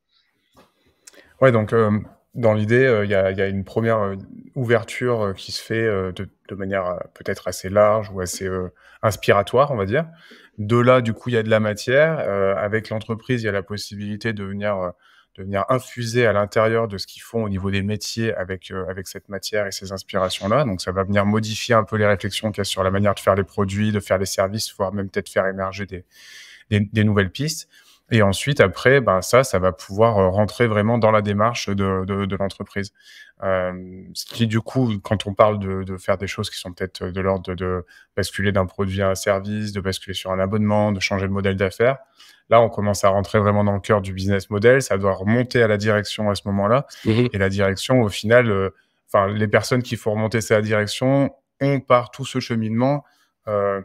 Ouais, donc dans l'idée, euh, il y, a une première euh, ouverture euh, qui se fait de, manière peut-être assez large ou assez inspiratoire, on va dire. De là, du coup, il y a de la matière. avec l'entreprise, il y a la possibilité de venir de venir infuser à l'intérieur de ce qu'ils font au niveau des métiers avec, avec cette matière et ces inspirations-là. Donc, ça va venir modifier un peu les réflexions qu'il y a sur la manière de faire les produits, de faire les services, voire même peut-être faire émerger des, des nouvelles pistes. Et ensuite, après, ben, ça, ça va pouvoir euh, rentrer vraiment dans la démarche de, de, de l'entreprise. Euh, ce qui, du coup, quand on parle de, de faire des choses qui sont peut-être de l'ordre de, basculer d'un produit à un service, de basculer sur un abonnement, de changer de modèle d'affaires, là, on commence à rentrer vraiment dans le cœur du business model. Ça doit remonter à la direction à ce moment-là. Mhm. Et la direction, au final, euh, enfin, les personnes qui font remonter la direction ont par tout ce cheminement euh,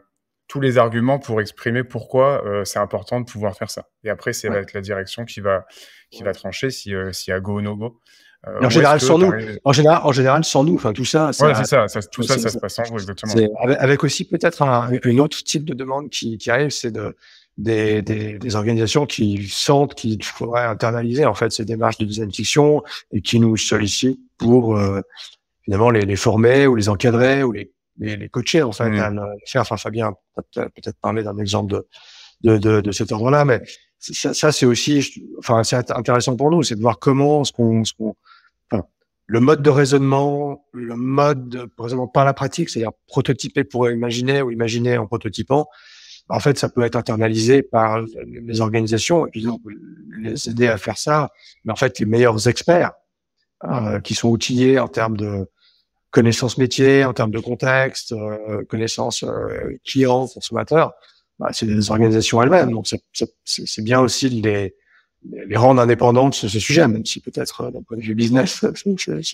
tous les arguments pour exprimer pourquoi euh, c'est important de pouvoir faire ça. Et après, c'est la direction qui va, qui va trancher s'il si y euh, a go ou no go. Euh, en, général, sans nous. en, général, en général, sans nous. Enfin, tout ça, ça, ça, tout ça, ça se passe sans vous, exactement. Avec, aussi peut-être un, autre type de demande qui, qui arrive, c'est de, des, des, des, organisations qui sentent qu'il faudrait internaliser en fait ces démarches de deuxième fiction et qui nous sollicitent pour finalement les, les, former ou les encadrer ou les les, les coachés, en fait, mm. Enfin, Fabien peut-être parler d'un exemple de, de, de, de cet ordre-là, mais ça, ça c'est aussi, enfin, c'est intéressant pour nous, c'est de voir comment ce qu'on, enfin, le mode de raisonnement, le mode de raisonnement par la pratique, c'est-à-dire prototyper pour imaginer ou imaginer en prototypant, en fait, ça peut être internalisé par les organisations et puis on peut les aider à faire ça. Mais en fait, les meilleurs experts euh, qui sont outillés en termes de connaissance métier, en termes de contexte, euh, connaissance euh, client, consommateur, bah, c'est des organisations elles-mêmes. Donc c'est bien aussi de les, les rendre indépendantes sur ce sujet, même si peut-être euh, d'un point de vue business,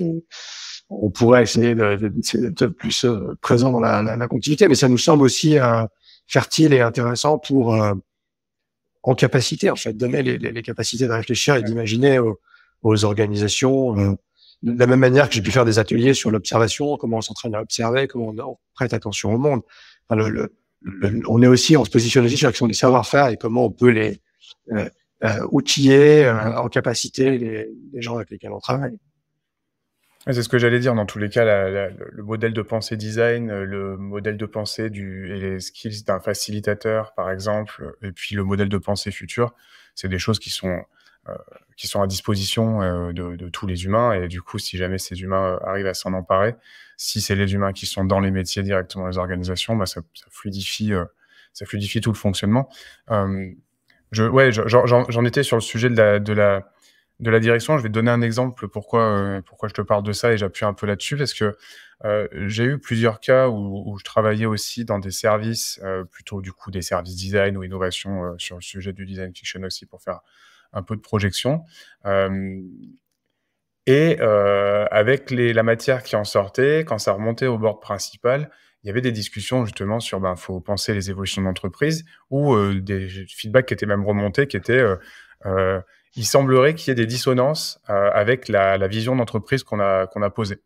(laughs) on pourrait essayer d'être plus euh, présent dans la, la, continuité. Mais ça nous semble aussi euh, fertile et intéressant pour en capacité, en fait, donner les, les, capacités de réfléchir et d'imaginer aux, aux, organisations de la même manière que j'ai pu faire des ateliers sur l'observation, comment on s'entraîne à observer, comment on, prête attention au monde. le, on est aussi, on se positionne aussi sur l'action des savoir-faire et comment on peut les euh, euh, outiller euh, en capacité les, gens avec lesquels on travaille. C'est ce que j'allais dire. Dans tous les cas, le modèle de pensée design, le modèle de pensée du, et les skills d'un facilitateur, par exemple, et puis le modèle de pensée futur, c'est des choses qui sont euh, qui sont à disposition euh, de, de, tous les humains. Et du coup, si jamais ces humains euh, arrivent à s'en emparer, si c'est les humains qui sont dans les métiers directement les organisations, bah, ça, ça, fluidifie, ça fluidifie tout le fonctionnement. je, ouais, j'en étais sur le sujet de la, de la de la direction. Je vais te donner un exemple pourquoi, pourquoi je te parle de ça et j'appuie un peu là-dessus parce que j'ai eu plusieurs cas où, où, je travaillais aussi dans des services, plutôt du coup des services design ou innovation sur le sujet du design fiction aussi pour faire un peu de projection. Euh, et euh, avec la matière qui en sortait, quand ça remontait au board principal, il y avait des discussions justement sur ben faut penser les évolutions d'entreprise ou euh, des feedbacks qui étaient même remontés qui étaient il semblerait qu'il y ait des dissonances avec la, vision d'entreprise qu'on a posée.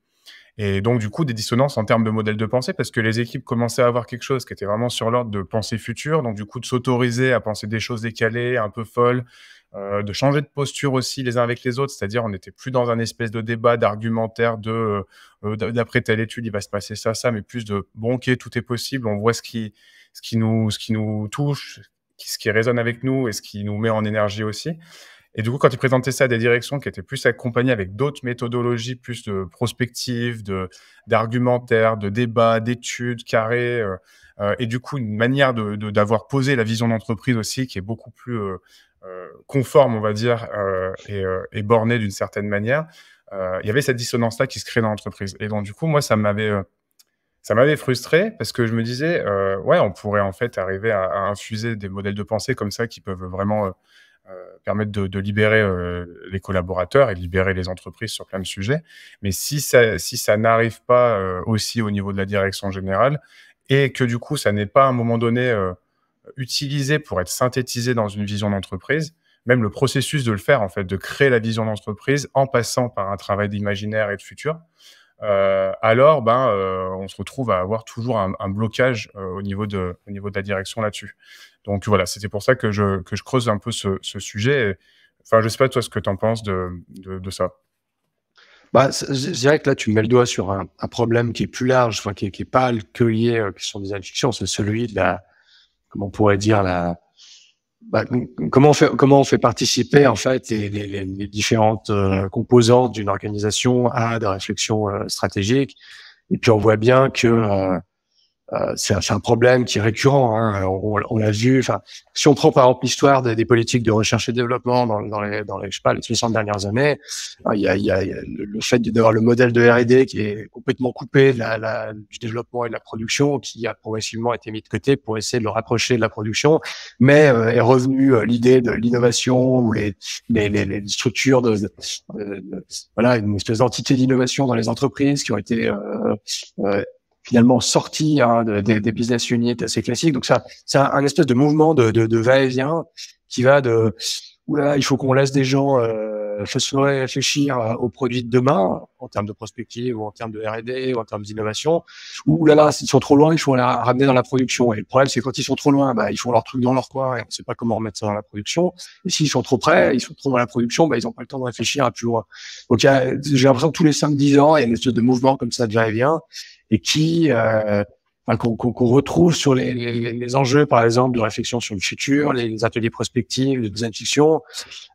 Et donc, du coup, des dissonances en termes de modèles de pensée, parce que les équipes commençaient à avoir quelque chose qui était vraiment sur l'ordre de pensée future, donc du coup, de s'autoriser à penser des choses décalées, un peu folles, euh, de changer de posture aussi les uns avec les autres, c'est-à-dire on n'était plus dans un espèce de débat, d'argumentaire, de euh, d'après telle étude, il va se passer ça, ça, mais plus de, bon, ok, tout est possible, on voit ce qui, ce qui, nous, ce qui nous touche, ce qui résonne avec nous et ce qui nous met en énergie aussi. Et du coup, quand ils présentaient ça à des directions qui étaient plus accompagnées avec d'autres méthodologies, plus de prospectives, de, d'argumentaires, de débats, d'études carrées, euh, euh, et du coup, une manière de, d'avoir posé la vision d'entreprise aussi qui est beaucoup plus euh, conforme, on va dire, et, bornée d'une certaine manière, il y avait cette dissonance-là qui se crée dans l'entreprise. Et donc, du coup, moi, ça m'avait ça m'avait frustré parce que je me disais, ouais, on pourrait en fait arriver à, infuser des modèles de pensée comme ça qui peuvent vraiment euh, permettre de, libérer euh, les collaborateurs et libérer les entreprises sur plein de sujets. Mais si ça, si ça n'arrive pas euh, aussi au niveau de la direction générale et que du coup ça n'est pas à un moment donné utilisé pour être synthétisé dans une vision d'entreprise, même le processus de le faire, en fait, de créer la vision d'entreprise en passant par un travail d'imaginaire et de futur, alors ben, on se retrouve à avoir toujours un, blocage au, niveau de, au niveau de la direction là-dessus. Donc voilà, c'était pour ça que je, que je creuse un peu ce, ce sujet. enfin, je sais pas toi ce que tu en penses de, de, de ça. Bah, je dirais que là, tu mets le doigt sur un, problème qui est plus large, enfin, qui n'est qui est pas le lié euh, qui sont des addictions, c'est celui de la, comment on pourrait dire la, bah, comment on fait, comment on fait participer en fait les, les, les différentes euh, composantes d'une organisation à des réflexions euh, stratégiques. Et puis on voit bien que euh, c'est un, problème qui est récurrent. Hein. On, on l'a vu. Enfin, si on prend par exemple l'histoire des, des, politiques de recherche et développement dans, dans, les, dans les, je sais pas, les 60 dernières années, hein, il y a, y a le fait d'avoir le modèle de R&D qui est complètement coupé de la, du développement et de la production, qui a progressivement été mis de côté pour essayer de le rapprocher de la production, mais euh, est revenu euh, l'idée de l'innovation ou les, les, les, structures de, voilà une espèce d'entité d'innovation dans les entreprises qui ont été finalement sorti hein, des business units assez classiques. Donc ça, c'est un, espèce de mouvement de, de va-et-vient qui va de il faut qu'on laisse des gens euh, euh, je saurais réfléchir euh, aux produits de demain en termes de prospective ou en termes de R&D ou en termes d'innovation. Ou là là, s'ils sont trop loin, il faut la ramener dans la production. Et le problème, c'est quand ils sont trop loin, bah, ils font leur truc dans leur coin et on ne sait pas comment remettre ça dans la production. Et s'ils sont trop près, ils sont trop dans la production, bah, ils n'ont pas le temps de réfléchir à plus loin. Donc j'ai l'impression que tous les 5-10 ans, il y a une espèce de mouvement comme ça de va-et-vient et qui euh, qu'on retrouve sur les, les, les, enjeux, par exemple, de réflexion sur le futur, les, ateliers prospectifs de design fiction,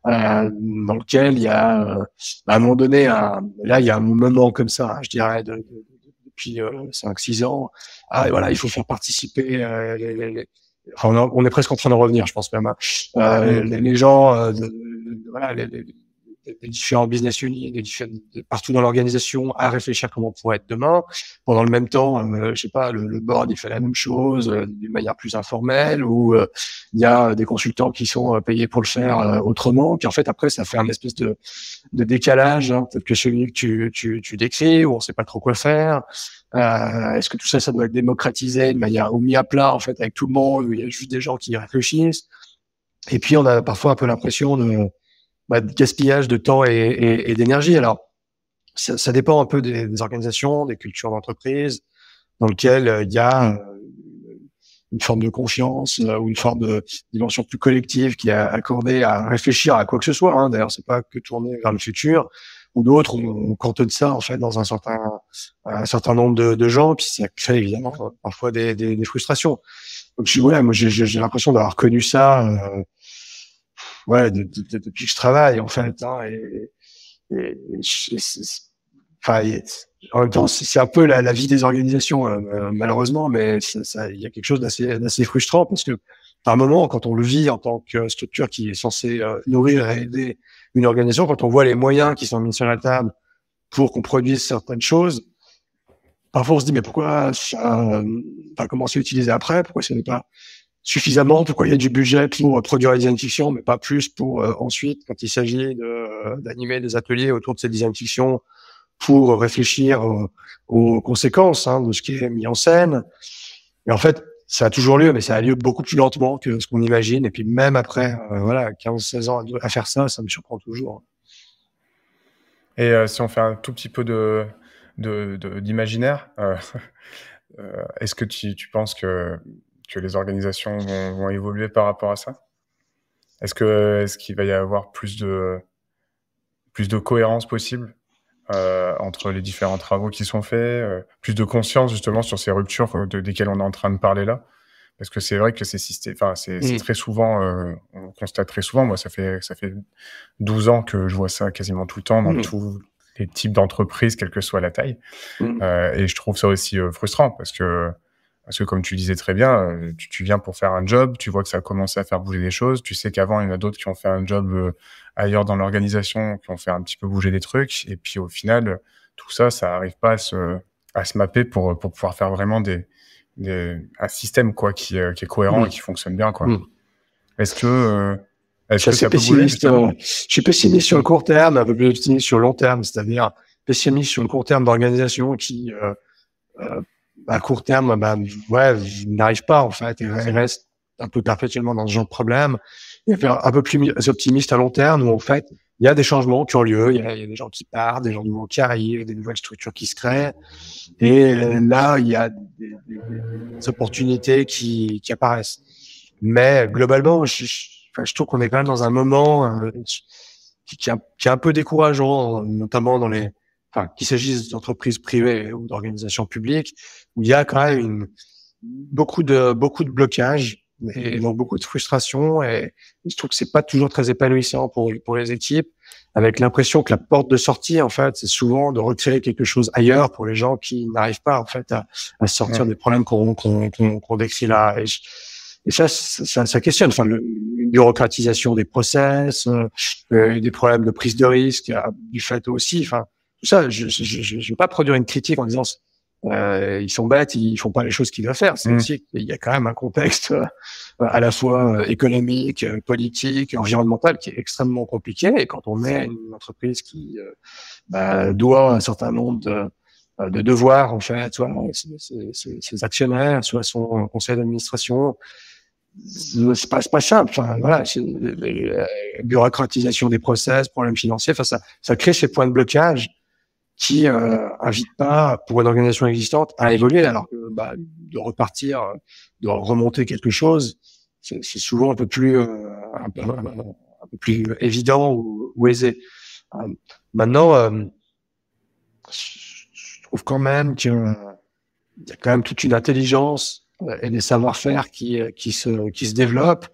euh, dans lequel il y a, euh, à un moment donné, là, il y a un moment comme ça, je dirais, de, depuis euh, 5-6 ans, ah, voilà, il faut faire participer euh, on, est presque en train de revenir, je pense même. Hein. Euh, les, gens, voilà, les, les, des différents business units, des différents, partout dans l'organisation, à réfléchir comment on pourrait être demain. Pendant le même temps, euh, je sais pas, le, board il fait la même chose euh, d'une manière plus informelle, ou euh, il y a des consultants qui sont payés pour le faire autrement. Puis en fait après, ça fait un espèce de, de décalage, hein. peut-être que celui que tu, tu, tu décris, où on sait pas trop quoi faire. Est-ce que tout ça, ça doit être démocratisé de manière ou mis à plat en fait avec tout le monde, où il y a juste des gens qui réfléchissent. Et puis on a parfois un peu l'impression de bah, de gaspillage de temps et, et, et d'énergie. Alors, ça, ça, dépend un peu des, organisations, des cultures d'entreprise, dans lesquelles euh, il y a mmh. euh, une forme de confiance euh, ou une forme de dimension plus collective qui est accordée à réfléchir à quoi que ce soit. Hein. D'ailleurs, c'est pas que tourner vers le futur ou d'autres. On, on cantonne ça en fait dans un certain un certain nombre de, de gens, puis ça crée évidemment parfois des, des, frustrations. Donc je, voilà, moi j'ai l'impression d'avoir connu ça. Euh, ouais, depuis que je travaille, en fait. temps et, et, en même temps, c'est un peu la, vie des organisations, euh, euh, malheureusement, mais il ça, il y a quelque chose d'assez frustrant parce que par un moment, quand on le vit en tant que structure qui est censée euh, nourrir et aider une organisation, quand on voit les moyens qui sont mis sur la table pour qu'on produise certaines choses, parfois on se dit mais pourquoi ça, pas commencer à après Pourquoi ce n'est pas suffisamment pour qu'il y ait du budget pour euh, produire la design fiction, mais pas plus pour euh, ensuite, quand il s'agit euh, d'animer des ateliers autour de ces design fiction, pour réfléchir aux, conséquences hein, de ce qui est mis en scène. Et en fait, ça a toujours lieu, mais ça a lieu beaucoup plus lentement que ce qu'on imagine. Et puis même après, voilà, 15-16 ans à, faire ça, ça me surprend toujours. Et si on fait un tout petit peu de d'imaginaire, (laughs) est-ce que tu penses que que les organisations vont, évoluer par rapport à ça Est-ce que est-ce qu'il va y avoir plus de plus de cohérence possible euh, entre les différents travaux qui sont faits, euh, plus de conscience justement sur ces ruptures euh, de, desquelles on est en train de parler là parce que c'est vrai que c'est enfin c'est mmh. très souvent on constate très souvent moi ça fait ça fait 12 ans que je vois ça quasiment tout le temps dans mmh. tous les types d'entreprises quelle que soit la taille mmh. et je trouve ça aussi frustrant parce que parce que comme tu disais très bien, euh, tu, viens pour faire un job, tu vois que ça a commencé à faire bouger des choses, tu sais qu'avant il y en a d'autres qui ont fait un job euh, ailleurs dans l'organisation, qui ont fait un petit peu bouger des trucs, et puis au final, tout ça, ça n'arrive pas à se, à mapper pour, pour pouvoir faire vraiment des, un système quoi qui, euh, est cohérent mm. et qui fonctionne bien. quoi. Mm. Est-ce que... Est je suis pessimiste. je suis pessimiste sur le court terme, un peu plus optimiste sur le long terme, c'est-à-dire pessimiste sur le court terme d'organisation qui à court terme, bah, ouais, je n'arrive pas en fait. Et reste un peu perpétuellement dans ce genre de problème. Et faire un peu plus optimiste à long terme, où en fait, il y a des changements qui ont lieu, il y, a des gens qui partent, des gens qui arrivent, des nouvelles structures qui se créent. Et là, il y a des, opportunités qui, apparaissent. Mais globalement, je, trouve qu'on est quand même dans un moment euh, qui, est un, peu décourageant, notamment dans les qu'il s'agisse d'entreprises privées ou d'organisations publiques, où il y a quand même beaucoup de beaucoup de blocages et donc beaucoup de frustration. Et je trouve que c'est pas toujours très épanouissant pour pour les équipes, avec l'impression que la porte de sortie, en fait, c'est souvent de retirer quelque chose ailleurs pour les gens qui n'arrivent pas, en fait, à, à sortir des problèmes qu'on qu'on décrit là. Et, ça, ça, ça, questionne. Enfin, bureaucratisation des process, euh, euh, des problèmes de prise de risque, du fait aussi. Enfin, ça. Je ne veux pas produire une critique en disant euh, ils sont bêtes, ils font pas les choses qu'ils doivent faire. C'est mm. aussi il y a quand même un contexte euh, à la fois euh, économique, euh, politique, environnemental qui est extrêmement compliqué. Et quand on met une entreprise qui bah, doit un certain nombre de, de devoirs en fait, soit ses, ses, ses actionnaires, soit son conseil d'administration, c'est pas, pas simple. Enfin, voilà, bureaucratisation des process, problèmes financiers. Enfin, ça, ça crée ces points de blocage qui euh, invite pas pour une organisation existante à évoluer alors que bah, de repartir, de remonter quelque chose, c'est souvent un peu plus euh, un, peu, plus évident ou, aisé. Euh, maintenant, euh, je trouve quand même qu'il y a quand même toute une intelligence et des savoir-faire qui, qui, se, qui se développent,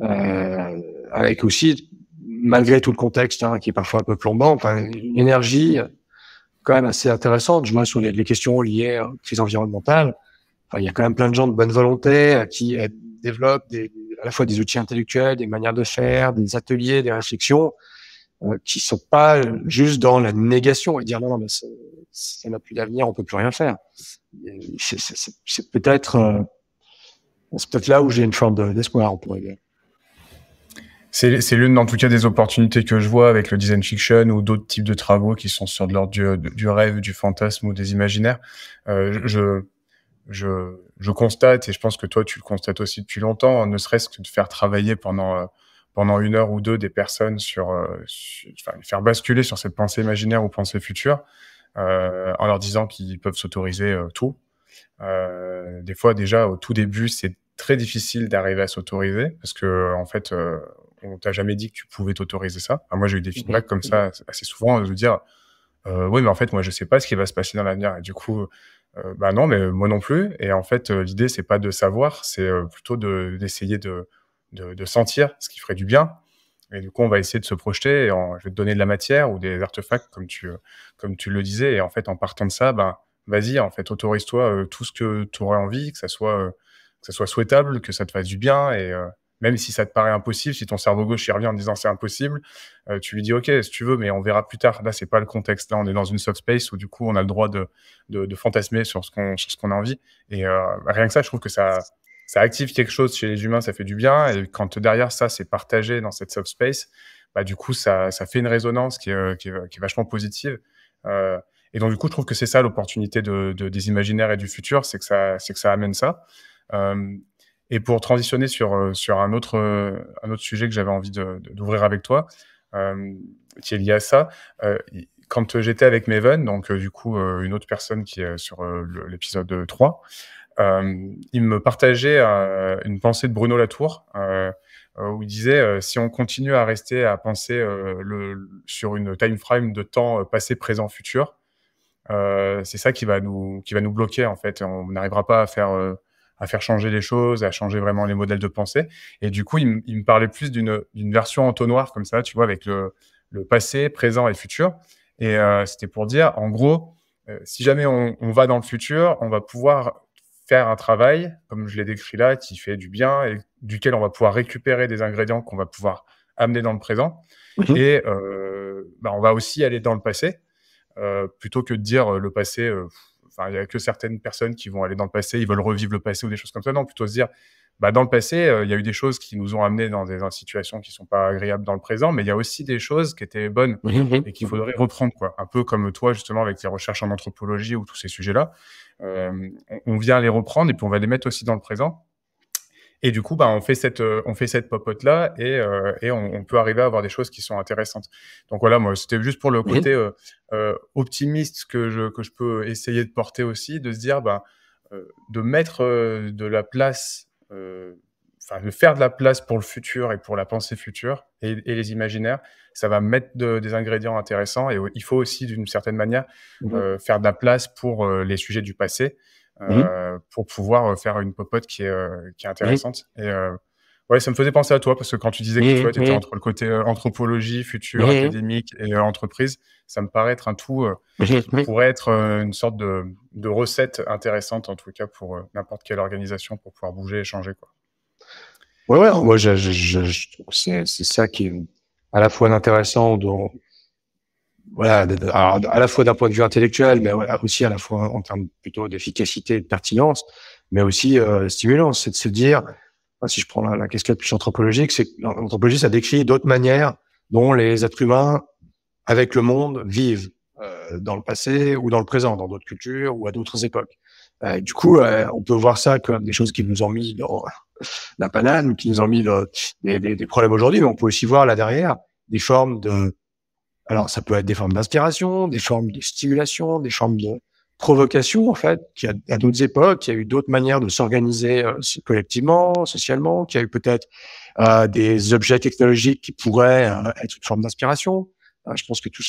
avec aussi, malgré tout le contexte hein, qui est parfois un peu plombant, enfin, une énergie quand même assez intéressante Je me sur les, questions liées aux crise environnementale. il y a quand même plein de gens de bonne volonté euh, qui euh, développent à la fois des outils intellectuels, des manières de faire, des ateliers, des réflexions qui euh, qui sont pas juste dans la négation et dire non, non, mais ça n'a plus d'avenir, on peut plus rien faire. C'est peut-être c'est peut-être là où j'ai une forme d'espoir, on pourrait dire. C'est l'une, en tout cas, des opportunités que je vois avec le design fiction ou d'autres types de travaux qui sont sur de l'ordre du, rêve, du fantasme ou des imaginaires. Euh, je, je, je, constate, et je pense que toi, tu le constates aussi depuis longtemps, ne serait-ce que de faire travailler pendant, euh, pendant une heure ou deux des personnes sur, euh, enfin, faire basculer sur cette pensée imaginaire ou pensée future, euh, en leur disant qu'ils peuvent s'autoriser tout. des fois, déjà, au tout début, c'est très difficile d'arriver à s'autoriser parce que en fait euh, on t'a jamais dit que tu pouvais t'autoriser ça. moi, j'ai eu des feedbacks comme ça assez souvent de dire euh, oui, mais en fait, moi, je sais pas ce qui va se passer dans l'avenir. Et du coup, euh, bah non, mais moi non plus. Et en fait, euh, l'idée, c'est pas de savoir, c'est euh, plutôt d'essayer de, sentir ce qui ferait du bien. Et du coup, on va essayer de se projeter. je vais te donner de la matière ou des artefacts, comme tu, comme tu le disais. Et en fait, en partant de ça, bah, vas-y, en fait, autorise-toi tout ce que tu aurais envie, que ça soit, que ça soit souhaitable, que ça te fasse du bien. Et, même si ça te paraît impossible, si ton cerveau gauche y revient en disant c'est impossible, euh, tu lui dis ok, si tu veux, mais on verra plus tard. Là, c'est pas le contexte. Là, on est dans une soft space où du coup, on a le droit de, de, de fantasmer sur ce qu'on ce qu'on a envie. Et euh, rien que ça, je trouve que ça ça active quelque chose chez les humains, ça fait du bien. Et quand derrière ça, c'est partagé dans cette soft space, bah du coup, ça, ça fait une résonance qui est, euh, qui qui vachement positive. Euh, et donc du coup, je trouve que c'est ça l'opportunité de, de, des imaginaires et du futur, c'est que ça c'est que ça amène ça. Euh, et pour transitionner sur, euh, sur un, autre, euh, un autre sujet que j'avais envie d'ouvrir avec toi, qui est lié à ça, euh, quand j'étais avec Maven, donc du coup une autre personne qui est sur l'épisode 3, il me partageait une pensée de Bruno Latour où il disait si on continue à rester à penser le, sur une time frame de temps passé, présent, futur, c'est ça qui va nous qui va nous bloquer en fait. On n'arrivera pas à faire à faire changer les choses, à changer vraiment les modèles de pensée. Et du coup, il, me parlait plus d'une version entonnoir comme ça, tu vois, avec le, passé, présent et futur. Et euh, c'était pour dire, en gros, euh, si jamais on, va dans le futur, on va pouvoir faire un travail, comme je l'ai décrit là, qui fait du bien et duquel on va pouvoir récupérer des ingrédients qu'on va pouvoir amener dans le présent. Et euh, bah, on va aussi aller dans le passé, plutôt que de dire le passé, il n'y a que certaines personnes qui vont aller dans le passé, ils veulent revivre le passé ou des choses comme ça. Non, plutôt se dire, bah, dans le passé, euh, il y a eu des choses qui nous ont amenés dans des, situations qui ne sont pas agréables dans le présent, mais il y a aussi des choses qui étaient bonnes et qu'il faudrait reprendre, quoi. Un peu comme toi, justement, avec tes recherches en anthropologie ou tous ces sujets-là. Euh, on vient les reprendre et puis on va les mettre aussi dans le présent et du coup, bah, on fait cette, euh, on fait cette popote-là et, euh, et on, peut arriver à avoir des choses qui sont intéressantes. Donc voilà, moi, c'était juste pour le côté euh, optimiste que je, que je peux essayer de porter aussi, de se dire, bah, de mettre de la place, enfin, de faire de la place pour le futur et pour la pensée future et, les imaginaires, ça va mettre des ingrédients intéressants et il faut aussi, d'une certaine manière, mmh faire de la place pour les sujets du passé Mhm. Euh, pour pouvoir euh, faire une popote qui est, euh, qui est intéressante. Et ouais, ça me faisait penser à toi parce que quand tu disais que tu étais entre le côté anthropologie, futur, académique et entreprise, ça me paraît être un tout qui pourrait être une sorte de, de, recette intéressante en tout cas pour n'importe quelle organisation pour pouvoir bouger et changer. Quoi. Ouais, ouais, moi, c'est ça qui est à la fois intéressant dans, voilà, à, la fois d'un point de vue intellectuel, mais aussi à la fois en termes plutôt d'efficacité et de pertinence, mais aussi euh, stimulant. C'est de se dire, si je prends la, casquette plus anthropologique, c'est l'anthropologie, ça décrit d'autres manières dont les êtres humains, avec le monde, vivent euh, dans le passé ou dans le présent, dans d'autres cultures ou à d'autres époques. Euh, du coup, on peut voir ça comme des choses qui nous ont mis dans la panade, qui nous ont mis dans des, des, des problèmes aujourd'hui, mais on peut aussi voir là derrière des formes de alors, ça peut être des formes d'inspiration, des formes de stimulation, des formes de provocation, en fait, qui a, à d'autres époques, il y a eu d'autres manières de s'organiser euh, collectivement, socialement, qui a eu peut-être euh, des objets technologiques qui pourraient euh, être une forme d'inspiration. Euh, je pense que tout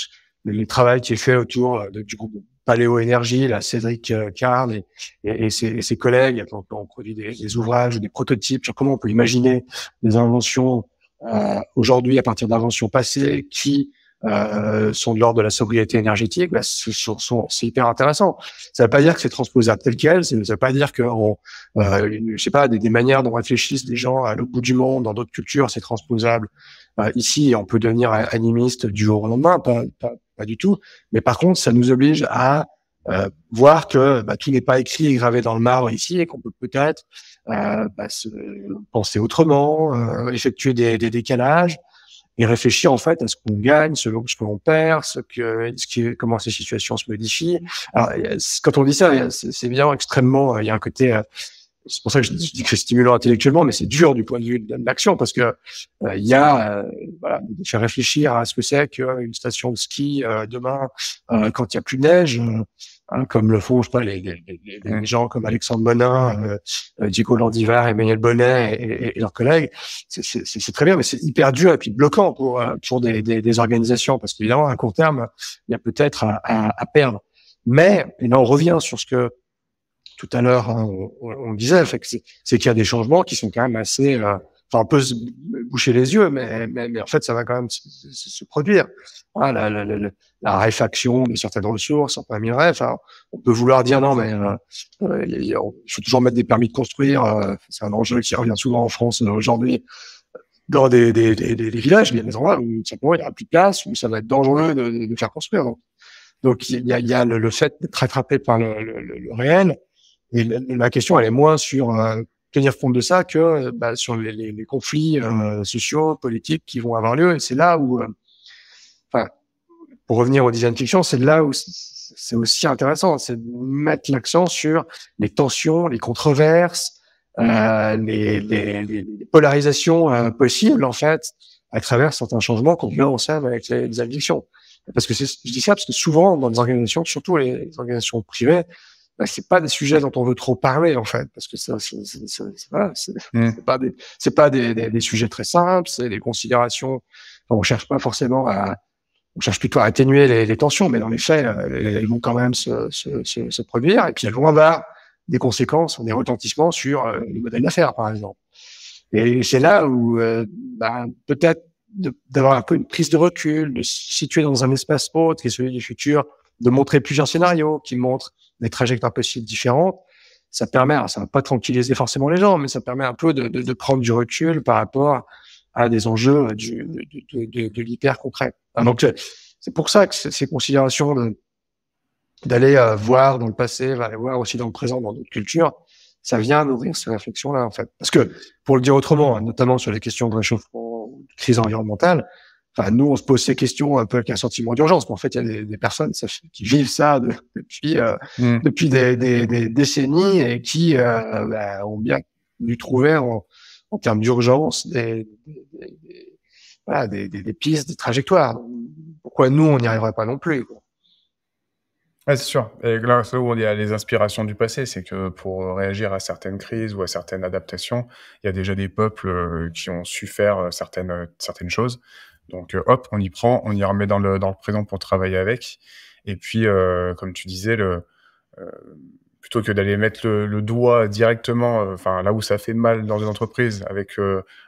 le, travail qui est fait autour du groupe Paléo Énergie, là, Cédric Carne et, ses, collègues ont, produit des, des ouvrages, des prototypes sur comment on peut imaginer des inventions aujourd'hui à partir d'inventions passées qui euh, sont de l'ordre de la sobriété énergétique, bah, c'est, c'est hyper intéressant. Ça ne veut pas dire que c'est transposable tel quel, ça ne veut pas dire que euh, je sais pas des, des, manières dont réfléchissent les gens à l'autre bout du monde, dans d'autres cultures, c'est transposable. Euh, ici, on peut devenir animiste du jour au lendemain, pas, pas, du tout. Mais par contre, ça nous oblige à euh, voir que bah, tout n'est pas écrit et gravé dans le marbre ici et qu'on peut peut-être euh, bah, se, penser autrement, euh, effectuer des, des décalages, et réfléchir en fait à ce qu'on gagne, ce, ce que l'on perd, ce que, ce qui, comment ces situations se modifient. Alors, quand on dit ça, c'est bien extrêmement, euh, il y a un côté, euh, c'est pour ça que je dis que c'est stimulant intellectuellement, mais c'est dur du point de vue de l'action parce que euh, il y a, voilà, de faire réfléchir à ce que c'est qu'une station de ski demain quand il n'y a plus de neige. Hein, comme le font je sais pas, les, les, les, gens comme Alexandre Bonin, euh, euh Landivar, Emmanuel Bonnet et, leurs collègues. C'est très bien, mais c'est hyper dur et puis bloquant pour, euh, pour des, des, des organisations, parce qu'évidemment, à court terme, il y a peut-être à, à, perdre. Mais, et là on revient sur ce que tout à l'heure hein, on, on, disait, c'est qu'il y a des changements qui sont quand même assez... Euh, enfin, on peut se boucher les yeux, mais, mais, en fait, ça va quand même se, produire. la, la, la, la, réfaction de certaines ressources, certains minerais, enfin, on peut vouloir dire non, mais euh, euh il faut toujours mettre des permis de construire. Euh, c'est un enjeu qui revient souvent en France aujourd'hui dans des, des, des, villages, il y a des endroits où simplement il n'y aura plus de place, où ça va être dangereux de, faire construire. Donc, il y a, il y a le, le, fait d'être rattrapé par le, le, le réel. Et la, question, elle est moins sur euh, tenir compte de ça que euh, bah, sur les, les, les conflits euh, sociaux, politiques qui vont avoir lieu. Et c'est là où, euh, enfin, pour revenir au design fiction, c'est là où c'est aussi intéressant, c'est de mettre l'accent sur les tensions, les controverses, euh, les, les, polarisations possibles en fait à travers certains changements qu'on peut en avec les, design Parce que je dis ça parce que souvent dans les organisations, surtout les organisations privées, bah, c'est pas des sujets dont on veut trop parler en fait, parce que ça, c'est mm. pas des, c'est pas des, des, sujets très simples, c'est des considérations. on cherche pas forcément à, on cherche plutôt à atténuer les, les tensions, mais dans les faits, elles vont quand même se, se, se, produire, et puis à loin avoir des conséquences, des retentissements sur euh, les modèles d'affaires, par exemple. Et c'est là où euh, bah, peut-être d'avoir un peu une prise de recul, de se situer dans un espace autre qui est celui du futur de montrer plusieurs scénarios qui montrent des trajectoires possibles différentes, ça permet, ça va pas tranquilliser forcément les gens, mais ça permet un peu de, de, de prendre du recul par rapport à des enjeux du, de, de, de l'hyper concret. Hein, donc euh, c'est pour ça que ces considérations d'aller euh, voir dans le passé, d'aller voir aussi dans le présent, dans d'autres cultures, ça vient nourrir ces réflexions-là en fait. Parce que pour le dire autrement, hein, notamment sur les questions de réchauffement, de crise environnementale, enfin, nous, on se pose ces questions un peu avec un sentiment d'urgence. Mais en fait, il y a des, personnes qui vivent ça depuis euh, mmh. depuis des, décennies et qui euh, bah, ont bien dû trouver en, termes d'urgence des, des, pistes, des trajectoires. Pourquoi nous, on n'y arriverait pas non plus ah, c'est sûr. Et là, c'est où il y a les inspirations du passé, c'est que pour réagir à certaines crises ou à certaines adaptations, il y a déjà des peuples euh, qui ont su faire certaines, certaines choses. Donc euh, hop, on y prend, on y remet dans le, dans présent pour travailler avec. Et puis, euh, comme tu disais, euh, plutôt que d'aller mettre le, doigt directement, enfin là où ça fait mal dans une entreprise, avec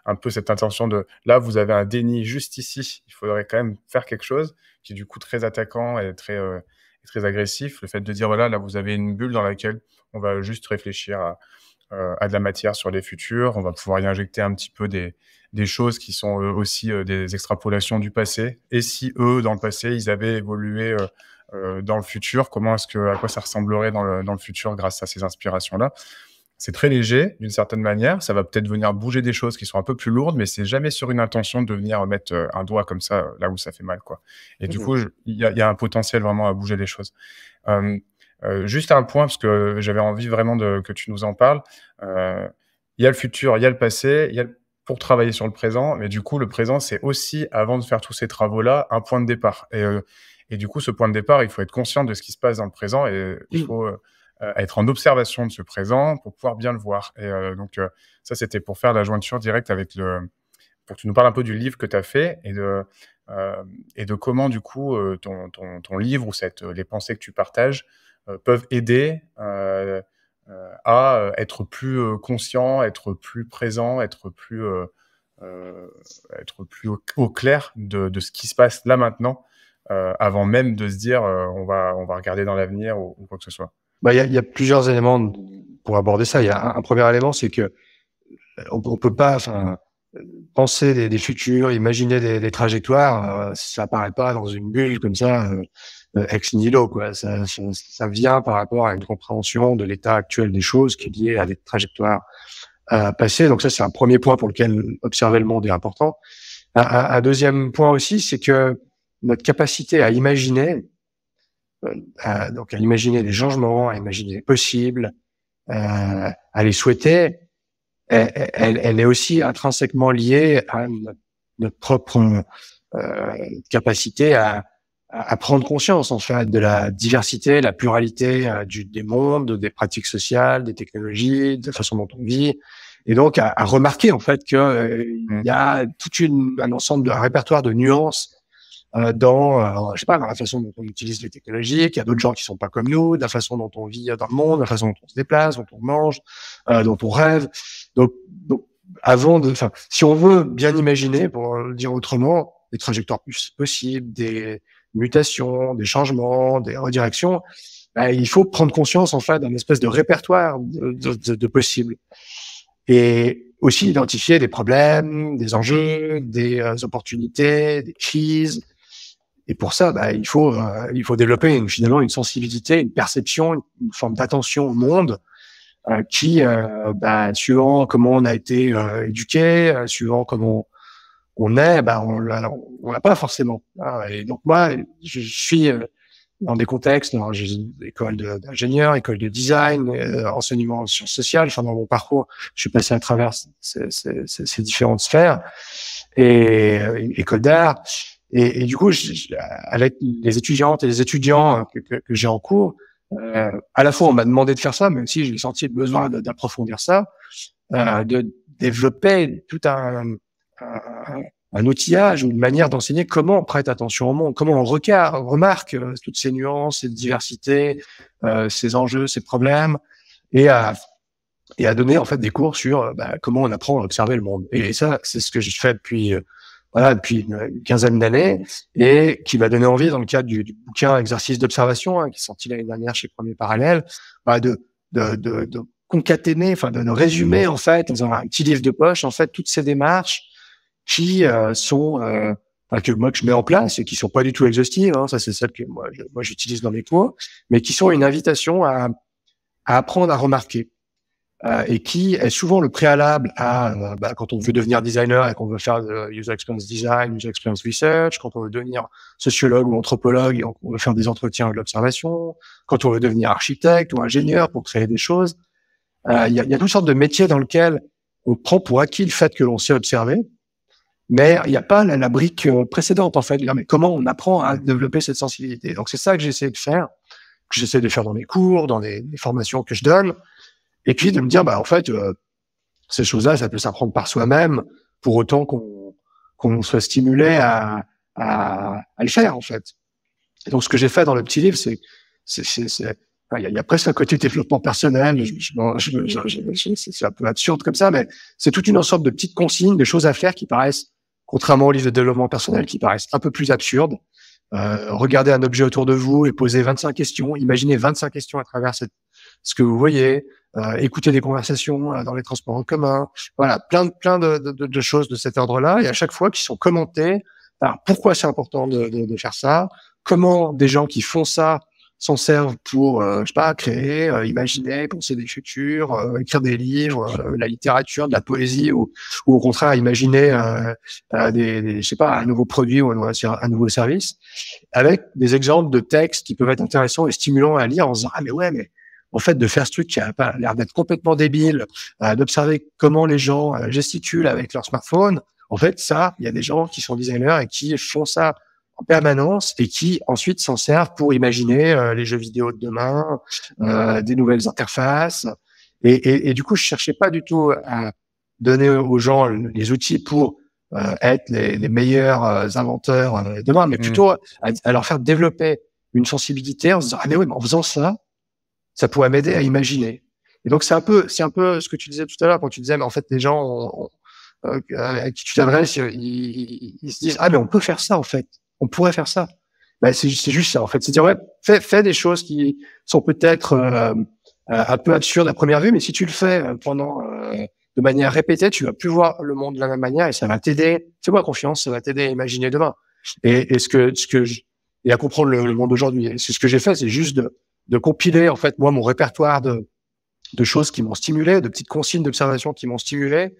un peu cette intention de là vous avez un déni juste ici, il faudrait quand même faire quelque chose qui est du coup très attaquant et très et très agressif. Le fait de dire voilà là vous avez une bulle dans laquelle on va juste réfléchir à euh, à de la matière sur les futurs. On va pouvoir y injecter un petit peu des, des choses qui sont euh, aussi euh, des extrapolations du passé. Et si eux, dans le passé, ils avaient évolué dans le futur, comment est-ce que, à quoi ça ressemblerait dans le, dans le futur grâce à ces inspirations-là C'est très léger, d'une certaine manière. Ça va peut-être venir bouger des choses qui sont un peu plus lourdes, mais c'est jamais sur une intention de venir mettre un doigt comme ça là où ça fait mal, quoi. Et du mmh coup, il y, y a, un potentiel vraiment à bouger les choses. Euh, juste un point, parce que j'avais envie vraiment de, que tu nous en parles. Euh, il y a le futur, il y a le passé, il y a pour travailler sur le présent. Mais du coup, le présent, c'est aussi, avant de faire tous ces travaux-là, un point de départ. Et, euh, du coup, ce point de départ, il faut être conscient de ce qui se passe dans le présent et il faut être en observation de ce présent pour pouvoir bien le voir. Et donc, ça, c'était pour faire la jointure directe avec le. Pour que tu nous parles un peu du livre que tu as fait et de, et de comment, du coup, ton, livre ou cette, les pensées que tu partages euh, peuvent aider euh, euh, à être plus conscient, être plus présent, être plus, être plus au, clair de, de, ce qui se passe là maintenant, avant même de se dire on, va, on va regarder dans l'avenir ou, quoi que ce soit. Bah, il y, y, a plusieurs éléments pour aborder ça. Il y a un, premier élément, c'est que on, peut pas penser des, futurs, imaginer des, trajectoires. ça ça paraît pas dans une bulle comme ça. Euh, ex nihilo quoi. Ça, vient par rapport à une compréhension de l'état actuel des choses qui est lié à des trajectoires euh, passées. Donc ça c'est un premier point pour lequel observer le monde est important. Un, deuxième point aussi c'est que notre capacité à imaginer, euh, donc à imaginer des changements, à imaginer possible possibles, à les souhaiter, elle, elle, elle, est aussi intrinsèquement liée à notre propre capacité à à prendre conscience en fait de la diversité, la pluralité euh, du, des mondes, des pratiques sociales, des technologies, de la façon dont on vit, et donc à, remarquer en fait que euh, il y a tout une, un ensemble, de, un répertoire de nuances euh, dans, euh, je sais pas, dans la façon dont on utilise les technologies, qu'il y a d'autres gens qui sont pas comme nous, de la façon dont on vit dans le monde, de la façon dont on se déplace, dont on mange, dont on rêve. Donc, donc avant de, si on veut bien imaginer, pour le dire autrement, des trajectoires plus possibles, des mutations, des changements, des redirections, bah, il faut prendre conscience en fait d'un espèce de répertoire de, de, possibles et aussi identifier des problèmes, des enjeux, des euh, opportunités, des crises. Et pour ça, bah, il faut euh, il faut développer finalement une sensibilité, une perception, une forme d'attention au monde euh, qui, bah, suivant comment on a été éduqué, suivant comment on est, ben on l'a, pas forcément. Ah, et donc moi, je suis euh, dans des contextes, dans école d'ingénieur, école de design, euh, enseignement en sciences sociales. Enfin, dans mon parcours, je suis passé à travers ces, différentes sphères et euh, école d'art. Et, du coup, avec les étudiantes et les étudiants que, j'ai en cours, à la fois on m'a demandé de faire ça, mais aussi j'ai senti le besoin d'approfondir ça, de développer tout un un, outillage ou une manière d'enseigner comment on prête attention au monde, comment on remarque euh, toutes ces nuances, cette diversité, euh, ces enjeux, ces problèmes, et à et à donner en fait des cours sur euh, bah, comment on apprend à observer le monde. Et, ça, c'est ce que je fais depuis euh, voilà depuis une quinzaine d'années et qui m'a donner envie dans le cadre du, bouquin Exercice d'observation hein, qui est sorti l'année dernière chez Premier Parallèle, bah, de, de, de, concaténer, enfin de, résumer en fait dans un petit livre de poche en fait toutes ces démarches qui euh, sont euh, que moi que je mets en place et qui sont pas du tout exhaustives. Hein, ça c'est celle que moi, j'utilise dans mes cours, mais qui sont une invitation à, à apprendre à remarquer euh, et qui est souvent le préalable à euh, bah, quand on veut devenir designer et qu'on veut faire user experience design, user experience research, quand on veut devenir sociologue ou anthropologue et on veut faire des entretiens de l'observation, quand on veut devenir architecte ou ingénieur pour créer des choses. Il y, a, y a toutes sortes de métiers dans lesquels on prend pour acquis le fait que l'on sait observer mais il n'y a pas la, brique euh, précédente en fait. mais comment on apprend à développer cette sensibilité Donc c'est ça que j'essaie de faire, que j'essaie de faire dans mes cours, dans les, formations que je donne, et puis de me dire bah en fait euh, ces choses-là, ça peut s'apprendre par soi-même, pour autant qu'on qu'on soit stimulé à, à, à, faire en fait. donc ce que j'ai fait dans le petit livre, c'est c'est il y, a, y, a presque un côté développement personnel, c'est un peu absurde comme ça, mais c'est toute une ensemble de petites consignes, de choses à faire qui paraissent Contrairement aux livres de développement personnel qui paraissent un peu plus absurdes, euh, regardez un objet autour de vous et posez 25 questions. Imaginez 25 questions à travers ce que vous voyez. Euh, écoutez des conversations euh, dans les transports en commun. Voilà, plein de plein de, de, de choses de cet ordre-là et à chaque fois qui sont commentées par pourquoi c'est important de, de, faire ça, comment des gens qui font ça s'en servent pour, euh, je sais pas, créer, euh, imaginer, penser des futurs, euh, écrire des livres, la littérature, de la poésie, ou, ou au contraire imaginer des, je sais pas, un nouveau produit ou un, nouveau service, avec des exemples de textes qui peuvent être intéressants et stimulants à lire en se disant ah mais ouais mais en fait, de faire ce truc qui a pas l'air d'être complètement débile, d'observer comment les gens gesticulent avec leur smartphone. En fait, ça, il y a des gens qui sont designers et qui font ça en permanence et qui ensuite s'en servent pour imaginer euh, les jeux vidéo de demain, euh, des nouvelles interfaces. Et, et, et, du coup, je cherchais pas du tout à donner aux gens les outils pour euh, être les, meilleurs euh, inventeurs de demain, mais mm. plutôt à, leur faire développer une sensibilité en se disant ah mais oui, mais en faisant ça, ça pourrait m'aider à imaginer. Et donc c'est un peu, c'est un peu ce que tu disais tout à l'heure quand tu disais mais en fait les gens à qui tu t'adresses, ils, ils se disent ah mais on peut faire ça en fait on pourrait faire ça. Ben, c'est juste ça, en fait. C'est dire, ouais, fais, des choses qui sont peut-être euh, euh, un peu absurdes à première vue, mais si tu le fais euh, pendant de manière répétée, tu vas plus voir le monde de la même manière et ça va t'aider. Fais-moi confiance, ça va t'aider à imaginer demain. Et, ce que, ce que je, et à comprendre le, monde d'aujourd'hui. C'est ce que j'ai fait, c'est juste de, de, compiler, en fait, moi, mon répertoire de, de choses qui m'ont stimulé, de petites consignes d'observation qui m'ont stimulé,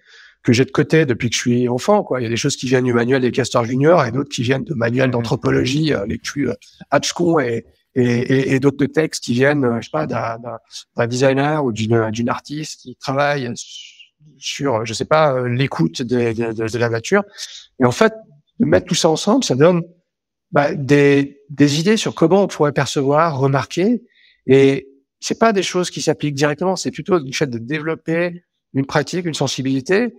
que j'ai de côté depuis que je suis enfant. Quoi. Il y a des choses qui viennent du manuel des castors juniors et d'autres qui viennent de manuels d'anthropologie, euh, les plus euh, Hatchcon et, et, d'autres textes qui viennent, euh, je sais pas, d'un designer ou d'une artiste qui travaille sur, je sais pas, l'écoute de, la nature. Et en fait, de mettre tout ça ensemble, ça donne bah, des, des idées sur comment on pourrait percevoir, remarquer. Et c'est pas des choses qui s'appliquent directement, c'est plutôt une fait de développer une pratique, une sensibilité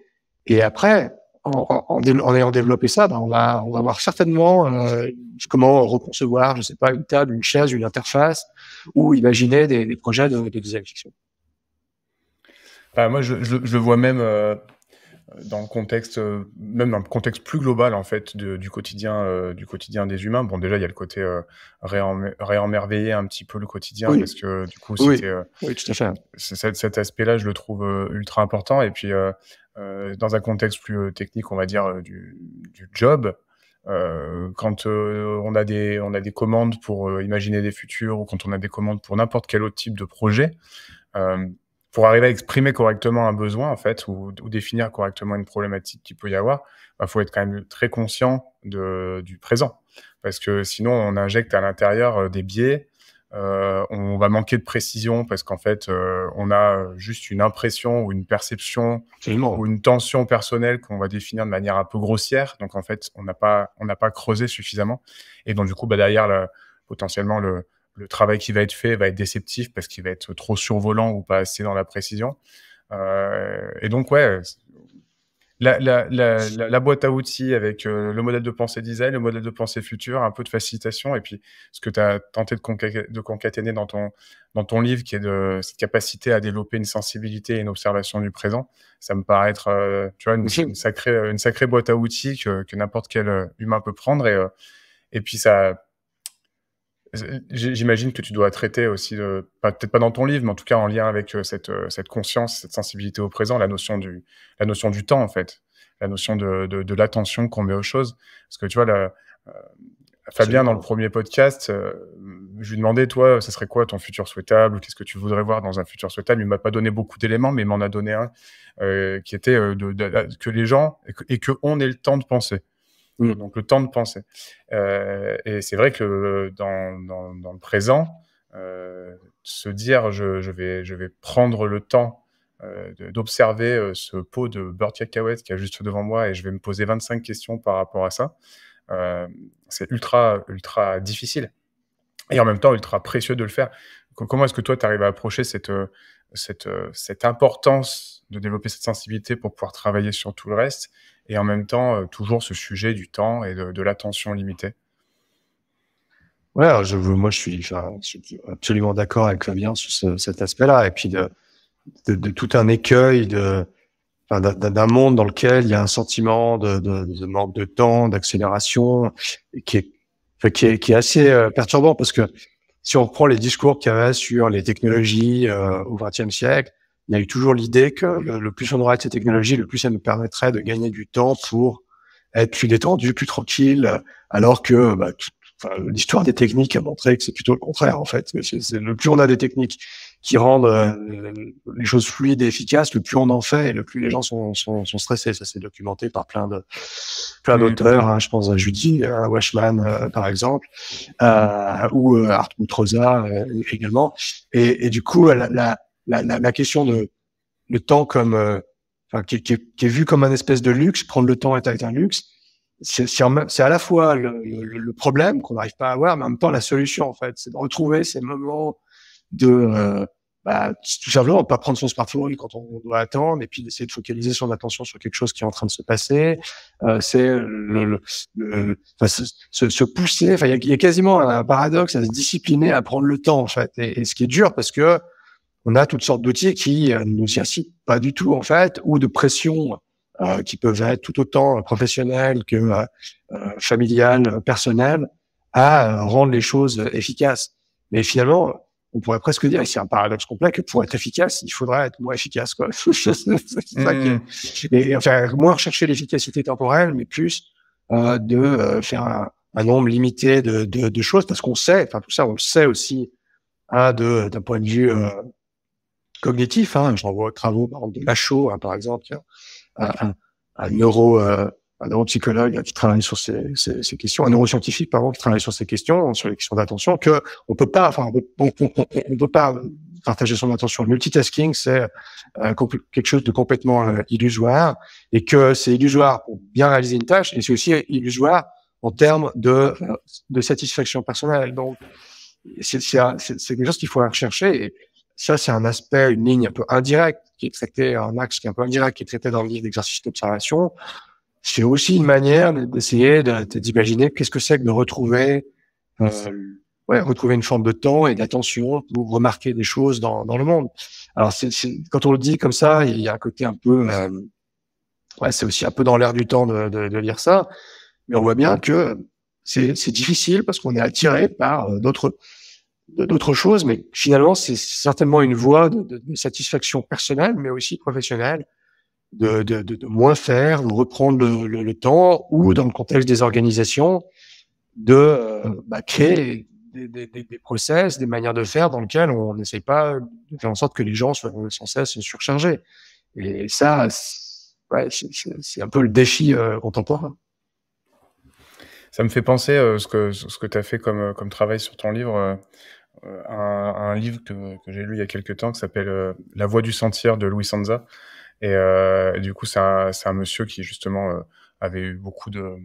et après, en, en, en, ayant développé ça, ben, on va on va voir certainement euh, comment reconcevoir, je sais pas, une table, une chaise, une interface, ou imaginer des, des projets de, de design fiction. moi, je, je, je, vois même. Euh, dans le contexte, euh, même dans le contexte plus global en fait de, du quotidien, euh, du quotidien des humains. Bon, déjà il y a le côté euh, ré réemmerveiller un petit peu le quotidien parce que du coup, oui. Oui, tout à fait. Cet, aspect-là, je le trouve ultra important. Et puis dans un contexte plus technique, on va dire du, du job, quand on, a des, on a des commandes pour imaginer des futurs ou quand on a des commandes pour n'importe quel autre type de projet, pour arriver à exprimer correctement un besoin, en fait, ou, définir correctement une problématique qu'il peut y avoir, il bah, faut être quand même très conscient de, du présent. Parce que sinon, on injecte à l'intérieur euh, des biais, euh, on va manquer de précision parce qu'en fait, euh, on a juste une impression ou une perception ou une tension personnelle qu'on va définir de manière un peu grossière. Donc en fait, on n'a pas, on n'a pas creusé suffisamment. Et donc du coup, bah, derrière, potentiellement le, le travail qui va être fait va être déceptif parce qu'il va être trop survolant ou pas assez dans la précision. Euh, et donc, ouais, la, la, la, boîte à outils avec euh, le modèle de pensée design, le modèle de pensée futur, un peu de facilitation, et puis ce que tu as tenté de, concaténer dans ton, dans ton livre, qui est de cette capacité à développer une sensibilité et une observation du présent, ça me paraît être euh, tu vois, une, sacrée, une sacrée boîte à outils que, que n'importe quel humain peut prendre. Et, et puis ça, J'imagine que tu dois traiter aussi, peut-être pas dans ton livre, mais en tout cas en lien avec euh, euh, cette, conscience, cette sensibilité au présent, la notion du, la notion du temps en fait, la notion de, l'attention qu'on met aux choses. Parce que tu vois, euh, Fabien, dans le premier podcast, je lui demandais, toi, ce serait quoi ton futur souhaitable ou Qu'est-ce que tu voudrais voir dans un futur souhaitable Il m'a pas donné beaucoup d'éléments, mais il m'en a donné un qui était que les gens et qu'on ait le temps de penser. Mm. Donc le temps de penser. Euh, et c'est vrai que dans, le présent, euh, se dire je, vais, je vais prendre le temps euh, d'observer ce pot de beurre de qui est juste devant moi et je vais me poser 25 questions par rapport à ça, c'est ultra, ultra difficile. Et en même temps, ultra précieux de le faire. Comment est-ce que toi, tu arrives à approcher cette, cette, cette importance de développer cette sensibilité pour pouvoir travailler sur tout le reste, et en même temps, euh, toujours ce sujet du temps et de, de l'attention limitée. Ouais, je, moi je suis, absolument d'accord avec Fabien sur cet aspect-là, et puis de, de, tout un écueil de d'un monde dans lequel il y a un sentiment de, manque de temps, d'accélération, qui est, qui est, qui est assez euh, perturbant parce que si on reprend les discours qu'il y avait sur les technologies euh, au au XXe siècle, il y a eu toujours l'idée que le, plus on aurait de ces technologies, le plus ça nous permettrait de gagner du temps pour être plus détendu, plus tranquille, alors que bah, l'histoire des techniques a montré que c'est plutôt le contraire en fait. C'est, le plus on a des techniques qui rendent euh, les choses fluides et efficaces, le plus on en fait et le plus les gens sont, stressés. Ça c'est documenté par plein de plein d'auteurs. Hein, je pense à Judy, à Washman euh, par exemple, euh, ou euh, Art Troza également. Et, du coup, la, la, la, la, question de le temps comme, euh, enfin, qui, qui, est vu comme un espèce de luxe, prendre le temps est, un luxe. C'est à la fois le, le, problème qu'on n'arrive pas à avoir, mais en même temps la solution en fait, c'est de retrouver ces moments de euh, bah, tout simplement pas prendre son smartphone quand on doit attendre et puis d'essayer de focaliser son attention sur quelque chose qui est en train de se passer euh, c'est le, le, enfin, se, se, pousser enfin il y, y a, quasiment un paradoxe à se discipliner à prendre le temps en fait et ce qui est dur parce que on a toutes sortes d'outils qui euh, ne nous incitent pas du tout en fait, ou de pression euh, qui peuvent être tout autant euh, professionnelles que euh, euh familiales, personnelles, à rendre les choses efficaces. Mais finalement, on pourrait presque dire, et c'est un paradoxe complet, que pour être efficace, il faudrait être moins efficace. Quoi. (laughs) Mmh. et, enfin, moins rechercher l'efficacité temporelle, mais plus euh, de faire un, nombre limité de, de, de choses, parce qu'on sait, enfin tout ça, on le sait aussi, hein, d'un point de vue cognitif. Hein. Je renvoie aux travaux par de Lachaud, hein, par exemple, un, un, un neuro euh, un neuropsychologue qui travaille sur ces, ces, ces, questions, un neuroscientifique exemple, qui travaille sur ces questions, sur les questions d'attention, que on peut pas, enfin on, peut pas partager son attention. Le multitasking c'est euh, quelque chose de complètement euh, illusoire et que c'est illusoire pour bien réaliser une tâche et c'est aussi illusoire en termes de, euh, de satisfaction personnelle. Donc c'est quelque chose qu'il faut rechercher. Et, ça, c'est un aspect, une ligne un peu indirecte qui est traitée, un axe qui est un peu indirect, qui est traité dans le livre d'exercice d'observation. C'est aussi une manière d'essayer d'imaginer qu'est-ce que c'est que de retrouver, euh, ouais, retrouver une forme de temps et d'attention pour remarquer des choses dans, dans le monde. Alors, quand on le dit comme ça, il y a un côté un peu, euh, ouais, c'est aussi un peu dans l'air du temps de, de, de lire ça, mais on voit bien que c'est difficile parce qu'on est attiré par euh, d'autres d'autres choses, mais finalement, c'est certainement une voie de, satisfaction personnelle, mais aussi professionnelle, de, moins faire, de reprendre le, temps, ou dans le contexte des organisations, de euh, mm. bah, créer des, process, des manières de faire dans lesquelles on n'essaye pas de faire en sorte que les gens soient sans cesse surchargés. Et ça, c'est un peu le défi euh, contemporain. Ça me fait penser euh, ce que, ce que tu as fait comme, euh, comme travail sur ton livre, euh, un, livre que, que j'ai lu il y a quelques temps qui s'appelle La voix du sentier de Louis Sanza. Et, du coup, c'est un, un, monsieur qui, justement, avait eu beaucoup de,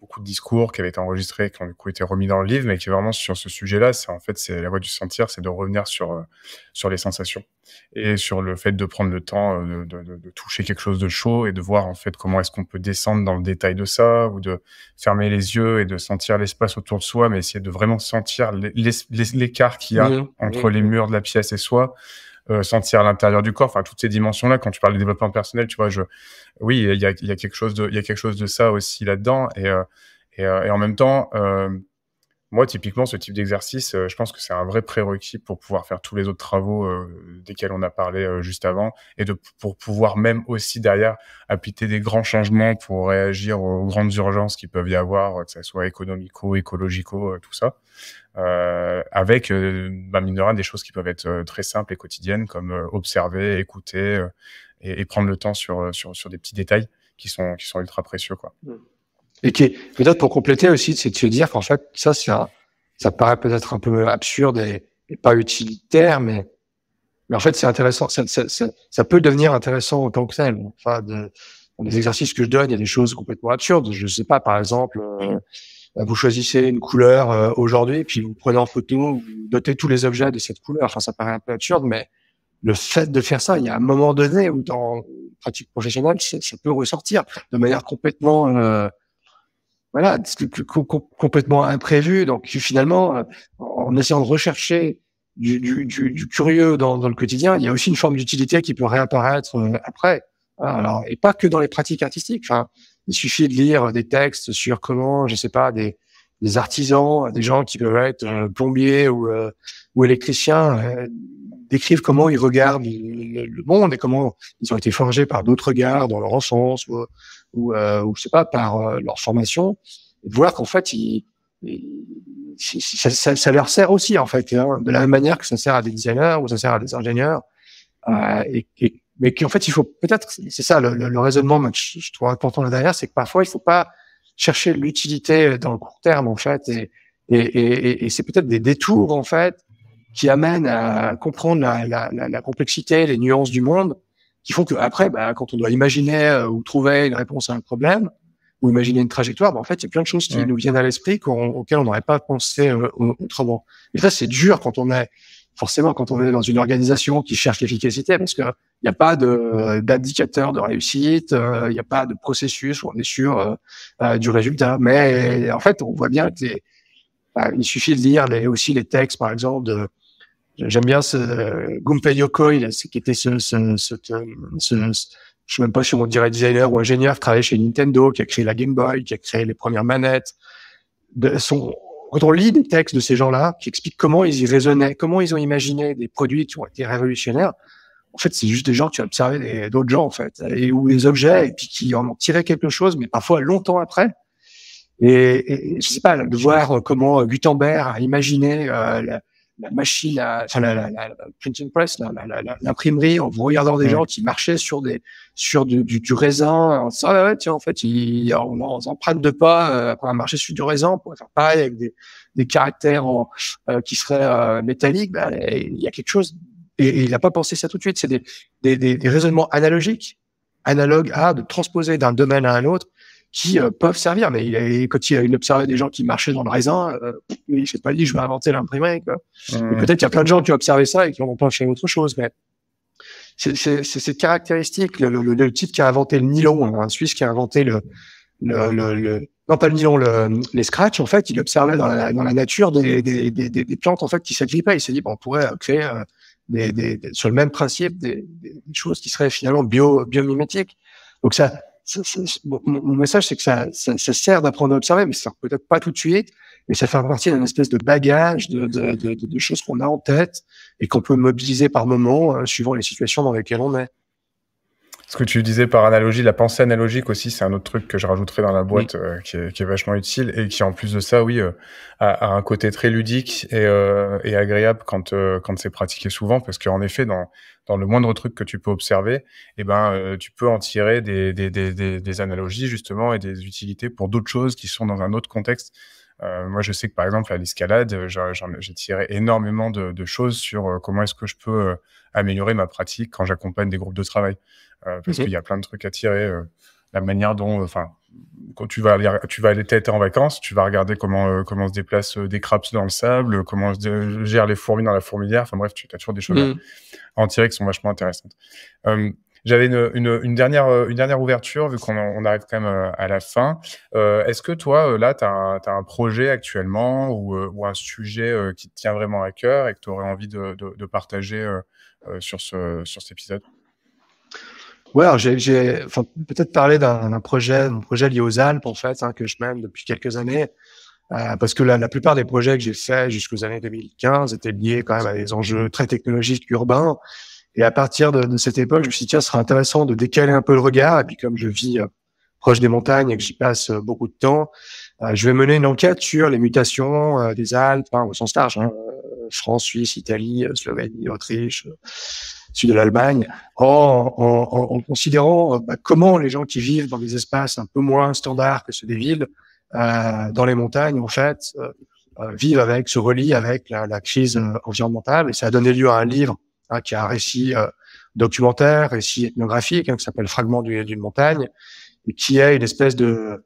beaucoup de discours qui avaient été enregistrés, qui ont du coup été remis dans le livre, mais qui est vraiment sur ce sujet-là, c'est en fait c'est la voie du sentir, c'est de revenir sur euh, sur les sensations et sur le fait de prendre le temps euh, de, toucher quelque chose de chaud et de voir en fait comment est-ce qu'on peut descendre dans le détail de ça ou de fermer les yeux et de sentir l'espace autour de soi, mais essayer de vraiment sentir l'écart qu'il y a entre les murs de la pièce et soi euh, sentir à l'intérieur du corps, enfin toutes ces dimensions-là. Quand tu parles de développement personnel, tu vois, je, oui, il y a, quelque chose de, il y a quelque chose de ça aussi là-dedans. Et, euh, et, euh, et, en même temps, moi, typiquement, ce type d'exercice, euh, je pense que c'est un vrai prérequis pour pouvoir faire tous les autres travaux euh, desquels on a parlé euh, juste avant, et pour pouvoir même aussi derrière appliquer des grands changements pour réagir aux grandes urgences qui peuvent y avoir, que ce soit économico, écologico, tout ça, avec, bah, mine de rien, des choses qui peuvent être très simples et quotidiennes, comme observer, écouter et, prendre le temps sur, sur, des petits détails qui sont, qui sont ultra précieux. Quoi. Mmh. Et qui peut-être pour compléter aussi, c'est de se dire qu'en fait, ça, ça, paraît peut-être un peu absurde et, pas utilitaire, mais, mais en fait, c'est intéressant. Ça, peut devenir intéressant autant que tel. Enfin, de, dans les exercices que je donne, il y a des choses complètement absurdes. Je sais pas, par exemple, euh, bah, vous choisissez une couleur euh, aujourd'hui, puis vous prenez en photo, vous notez tous les objets de cette couleur. Enfin, ça paraît un peu absurde, mais le fait de faire ça, il y a un moment donné où dans pratique professionnelle, ça peut ressortir de manière complètement euh, voilà, complètement imprévu. Donc finalement, euh, en essayant de rechercher du, curieux dans, le quotidien, il y a aussi une forme d'utilité qui peut réapparaître euh, après. Hein, alors et pas que dans les pratiques artistiques. il suffit de lire des textes sur comment, je sais pas, des, artisans, des gens qui peuvent être euh, plombiers ou, ou électriciens, décrivent comment ils regardent le, monde et comment ils ont été forgés par d'autres regards dans leur enfance ou, ou, euh, ou je sais pas, par euh, leur formation, et de voir qu'en fait, ils, ça, ça, ça, leur sert aussi en fait, hein, de la même manière que ça sert à des designers ou ça sert à des ingénieurs, euh, et, et, mais qu'en fait il faut peut-être, c'est ça le, le, raisonnement, que je trouve important là derrière, c'est que parfois il faut pas chercher l'utilité dans le court terme en fait, et, et, et c'est peut-être des détours en fait qui amènent à comprendre la, la, la complexité, les nuances du monde, qui font que après, bah, quand on doit imaginer euh, ou trouver une réponse à un problème ou imaginer une trajectoire, bah, en fait, il y a plein de choses qui nous viennent à l'esprit auxquelles on n'aurait pas pensé euh, autrement. Et ça, c'est dur quand on est forcément quand on est dans une organisation qui cherche l'efficacité, parce que il n'y a pas de d'indicateur de réussite, euh, il n'y a pas de processus où on est sûr du résultat. Mais en fait, on voit bien que bah, il suffit de lire les, aussi les textes, par exemple, de J'aime bien ce euh, Gumpei Yokoi, qui était ce, ce, ce, je sais même pas si on dirait designer ou ingénieur, travaillait chez Nintendo, qui a créé la Game Boy, qui a créé les premières manettes. De, son, quand on lit des textes de ces gens-là, qui expliquent comment ils y raisonnaient, comment ils ont imaginé des produits qui ont été révolutionnaires, en fait, c'est juste des gens qui ont observé d'autres gens, en fait, et, ou des objets, et puis qui en ont tiré quelque chose, mais parfois longtemps après. Et, et je sais pas, de voir comment Gutenberg a imaginé euh, la machine à, la, la, la, printing press, l'imprimerie, en regardant des gens qui marchaient sur des, sur du, du, raisin. On ah tiens, en fait, il, on, on emprunte de pas, euh, après, marcher sur du raisin, pour faire pareil avec des, des caractères euh, qui seraient euh, métalliques. Ben, il y a quelque chose. Et, il n'a pas pensé ça tout de suite. C'est des, des, des, des raisonnements analogiques, analogues à de transposer d'un domaine à un autre qui euh, peuvent servir. Mais il quand il, il, observait des gens qui marchaient dans le raisin, euh, il s'est pas dit je vais inventer l'imprimerie. Mmh. Peut-être qu'il y a plein de gens qui ont observé ça et qui ont pas à autre chose. Mais c'est cette caractéristique, le, le, le, type qui a inventé le nylon, hein, un Suisse qui a inventé le, le, le non pas le nylon, les scratchs. En fait, il observait dans la, dans la nature des, des, des, des, plantes en fait qui s'agrippaient. Il s'est dit bon, on pourrait euh, créer euh, des, sur le même principe des, choses qui seraient finalement bio biomimétiques. Donc ça, mon, message, c'est que ça, ça, sert d'apprendre à observer, mais ça peut-être pas tout de suite, mais ça fait partie d'un espèce de bagage de, choses qu'on a en tête et qu'on peut mobiliser par moment, hein, suivant les situations dans lesquelles on est ce que tu disais par analogie, la pensée analogique aussi, c'est un autre truc que je rajouterai dans la boîte euh, qui, est, vachement utile et qui, en plus de ça, oui, euh, a, un côté très ludique et, euh, agréable quand, quand c'est pratiqué souvent, parce qu'en effet, dans, le moindre truc que tu peux observer, eh ben, tu peux en tirer des, analogies justement et des utilités pour d'autres choses qui sont dans un autre contexte. moi, je sais que par exemple, à l'escalade, j'ai tiré énormément de, choses sur comment est-ce que je peux améliorer ma pratique quand j'accompagne des groupes de travail. Euh, parce qu'il y a plein de trucs à tirer. Euh, la manière dont, euh, enfin, quand tu vas aller, tu vas aller en vacances, tu vas regarder comment comment se déplacent des crabes dans le sable, comment se gère les fourmis dans la fourmilière. Enfin bref, tu as toujours des choses à mm. en tirer qui sont vachement intéressantes. j'avais une, dernière, une dernière ouverture, vu qu'on arrive quand même à la fin. Est-ce que toi, là, tu as, un projet actuellement ou, un sujet qui te tient vraiment à cœur et que tu aurais envie de, de, de partager sur, ce, sur cet épisode Ouais, j'ai enfin, peut-être parlé d'un projet, projet lié aux Alpes en fait, hein, que je mène depuis quelques années, euh, parce que la, la, plupart des projets que j'ai faits jusqu'aux années 2015 étaient liés quand même à des enjeux très technologiques urbains. Et à partir de, de cette époque, je me suis dit tiens, ce serait intéressant de décaler un peu le regard. Et puis comme je vis euh, proche des montagnes et que j'y passe euh, beaucoup de temps, je vais mener une enquête sur les mutations des Alpes enfin au sens large, hein, France, Suisse, Italie, Slovénie, Autriche sud de l'Allemagne, en, en, en, considérant euh, bah, comment les gens qui vivent dans des espaces un peu moins standards que ceux des villes, euh, dans les montagnes, en fait, euh, euh vivent avec, se relient avec la, la, crise euh, environnementale. Et ça a donné lieu à un livre hein, qui a un récit documentaire, récit ethnographique, hein, qui s'appelle Fragments d'une montagne, et qui est une espèce de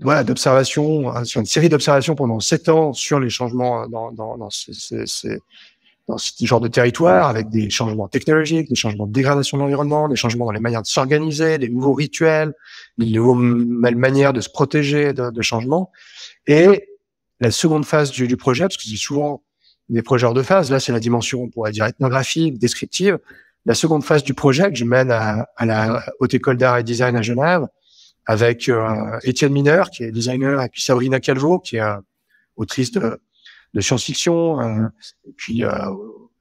voilà d'observation, hein, sur une série d'observations pendant sept ans sur les changements dans, dans, dans ces, ces, ces, dans ce genre de territoire, avec des changements technologiques, des changements de dégradation de l'environnement, des changements dans les manières de s'organiser, des nouveaux rituels, des nouvelles manières de se protéger de, changements. Et la seconde phase du, projet, parce que c'est souvent des projets hors de phase, là c'est la dimension, on pourrait dire, ethnographique, descriptive. La seconde phase du projet que je mène à, la Haute École d'Art et Design à Genève, avec euh, Étienne Mineur, qui est designer, et puis Sabrina Calvo, qui est euh, autrice de de science-fiction. Hein. et puis, euh,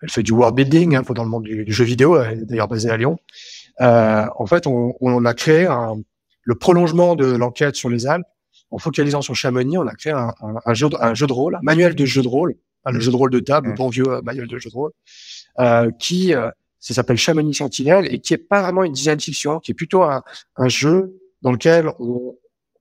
elle fait du world building hein, dans le monde du, jeu vidéo. d'ailleurs basée à Lyon. Euh, en fait, on, on a créé le prolongement de l'enquête sur les Alpes. En focalisant sur Chamonix, on a créé un, un, jeu, de rôle, un manuel de jeu de rôle, le mm. jeu de rôle de table, un mm. bon vieux euh, manuel de jeu de rôle, qui s'appelle Chamonix Sentinelle et qui est pas vraiment une design fiction, qui est plutôt un, jeu dans lequel on,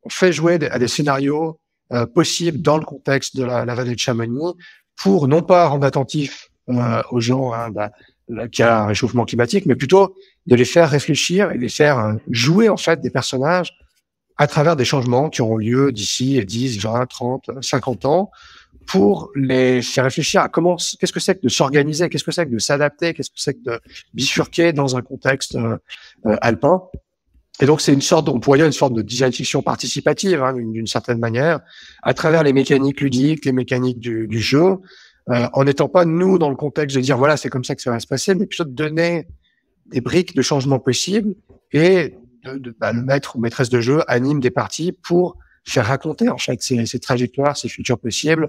fait jouer à des scénarios euh, possible dans le contexte de la, vallée de Chamonix pour non pas rendre attentif euh, aux gens hein, bah, un réchauffement climatique, mais plutôt de les faire réfléchir et les faire euh, jouer en fait des personnages à travers des changements qui auront lieu d'ici 10, 20, 30, 50 ans pour les faire réfléchir à comment, qu'est-ce que c'est que de s'organiser, qu'est-ce que c'est que de s'adapter, qu'est-ce que c'est que de bifurquer dans un contexte alpin. Et donc, c'est une sorte, on pourrait une sorte de design fiction participative, hein, d'une certaine manière, à travers les mécaniques ludiques, les mécaniques du, du jeu, euh, en n'étant pas, nous, dans le contexte de dire, voilà, c'est comme ça que ça va se passer, mais plutôt de donner des briques de changement possibles et de, de, bah, le maître ou maîtresse de jeu anime des parties pour faire raconter, en chaque ces, ces trajectoires, ces futurs possibles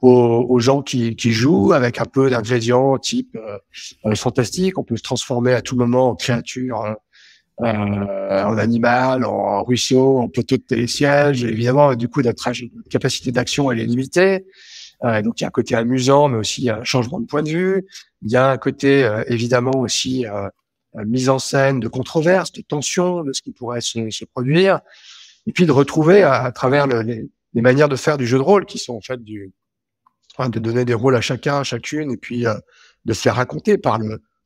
aux, aux gens qui, qui, jouent avec un peu d'ingrédients type euh, euh fantastique. On peut se transformer à tout moment en créature euh, euh, euh, en animal, en ruisseau, en poteau de télésiège. évidemment, du coup, notre capacité d'action, elle est limitée. Euh, donc il y a un côté amusant, mais aussi un changement de point de vue. Il y a un côté euh, évidemment aussi mise en scène de controverses, de tensions, de ce qui pourrait se, produire, et puis de retrouver à, travers les, manières de faire du jeu de rôle qui sont en fait du, de donner des rôles à chacun, à chacune, et puis de se faire raconter par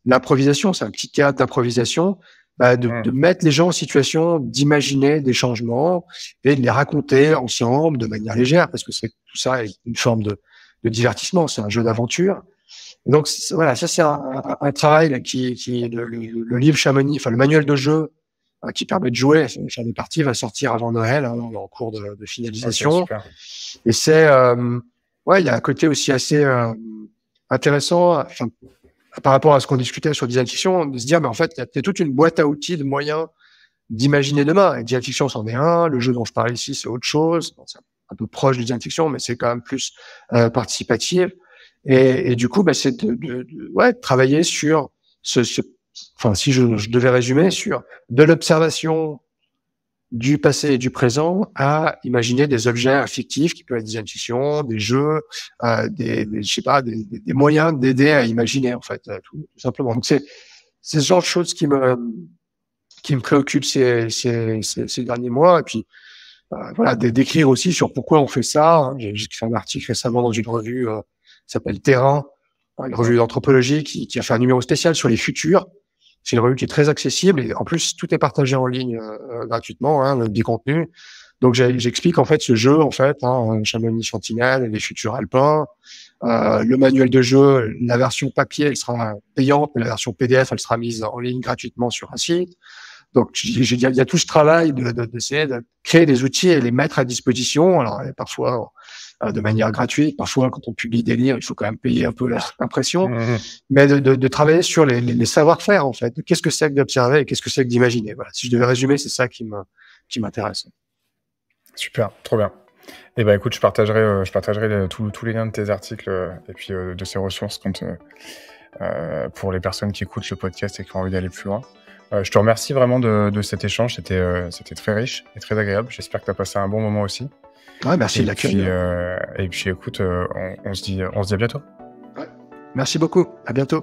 l'improvisation. C'est un petit théâtre d'improvisation bah, de, mmh. de, mettre les gens en situation d'imaginer des changements et de les raconter ensemble de manière légère, parce que c'est tout ça est une forme de, de divertissement, c'est un jeu d'aventure. Donc voilà, ça c'est un, un, travail qui, qui le, livre Chamonix, enfin le manuel de jeu hein, qui permet de jouer. Faire des parties va sortir avant Noël, hein, en cours de, de finalisation. et c'est euh, ouais, il y a un côté aussi assez euh, intéressant. Enfin, par rapport à ce qu'on discutait sur Design Fiction, de se dire, mais bah, en fait, il y a toute une boîte à outils de moyens d'imaginer demain. Et Design Fiction, c'en est un. Le jeu dont je parle ici, c'est autre chose. c'est un peu proche du Design Fiction, mais c'est quand même plus euh, participatif. Et, du coup, bah, c'est de, travailler sur ce, ce enfin, si je, je, devais résumer, sur de l'observation, du passé et du présent à imaginer des objets fictifs qui peuvent être des intuitions, des jeux, euh, des, je sais pas, des, moyens d'aider à imaginer en fait, euh, tout, simplement. Donc c'est c'est ce genre de choses qui me qui me préoccupe ces, ces, derniers mois et puis euh, voilà d'écrire aussi sur pourquoi on fait ça. Hein. J'ai fait un article récemment dans une revue euh, qui s'appelle Terrain, une revue d'anthropologie qui, qui a fait un numéro spécial sur les futurs c'est une revue qui est très accessible et en plus tout est partagé en ligne euh, euh, gratuitement, hein, bicontenu. contenu. Donc j'explique en fait ce jeu en fait, hein, Chamonix Sentinelle, les futurs alpins, euh, le manuel de jeu, la version papier elle sera payante, mais la version PDF elle sera mise en ligne gratuitement sur un site. Donc il y, a tout ce travail d'essayer de, de, de, créer des outils et les mettre à disposition. Alors parfois euh, de mmh. manière gratuite. Parfois, quand on publie des livres, il faut quand même payer un peu mmh. l'impression, mmh. mais de, de, travailler sur les, les, savoir-faire en fait. Qu'est-ce que c'est que d'observer et qu'est-ce que c'est que d'imaginer Voilà. Si je devais résumer, c'est ça qui m'intéresse. Super, trop bien. et eh ben écoute, je partagerai, euh, je partagerai tous tous les liens de tes articles euh, et puis de ces ressources quand, pour les personnes qui écoutent le podcast et qui ont envie d'aller plus loin. je te remercie vraiment de, de cet échange, c'était c'était très riche et très agréable. J'espère que tu as passé un bon moment aussi. Ouais, merci de l'accueil. Euh, et puis écoute, euh, on, on, se dit, on se dit à bientôt. Ouais. Merci beaucoup. À bientôt.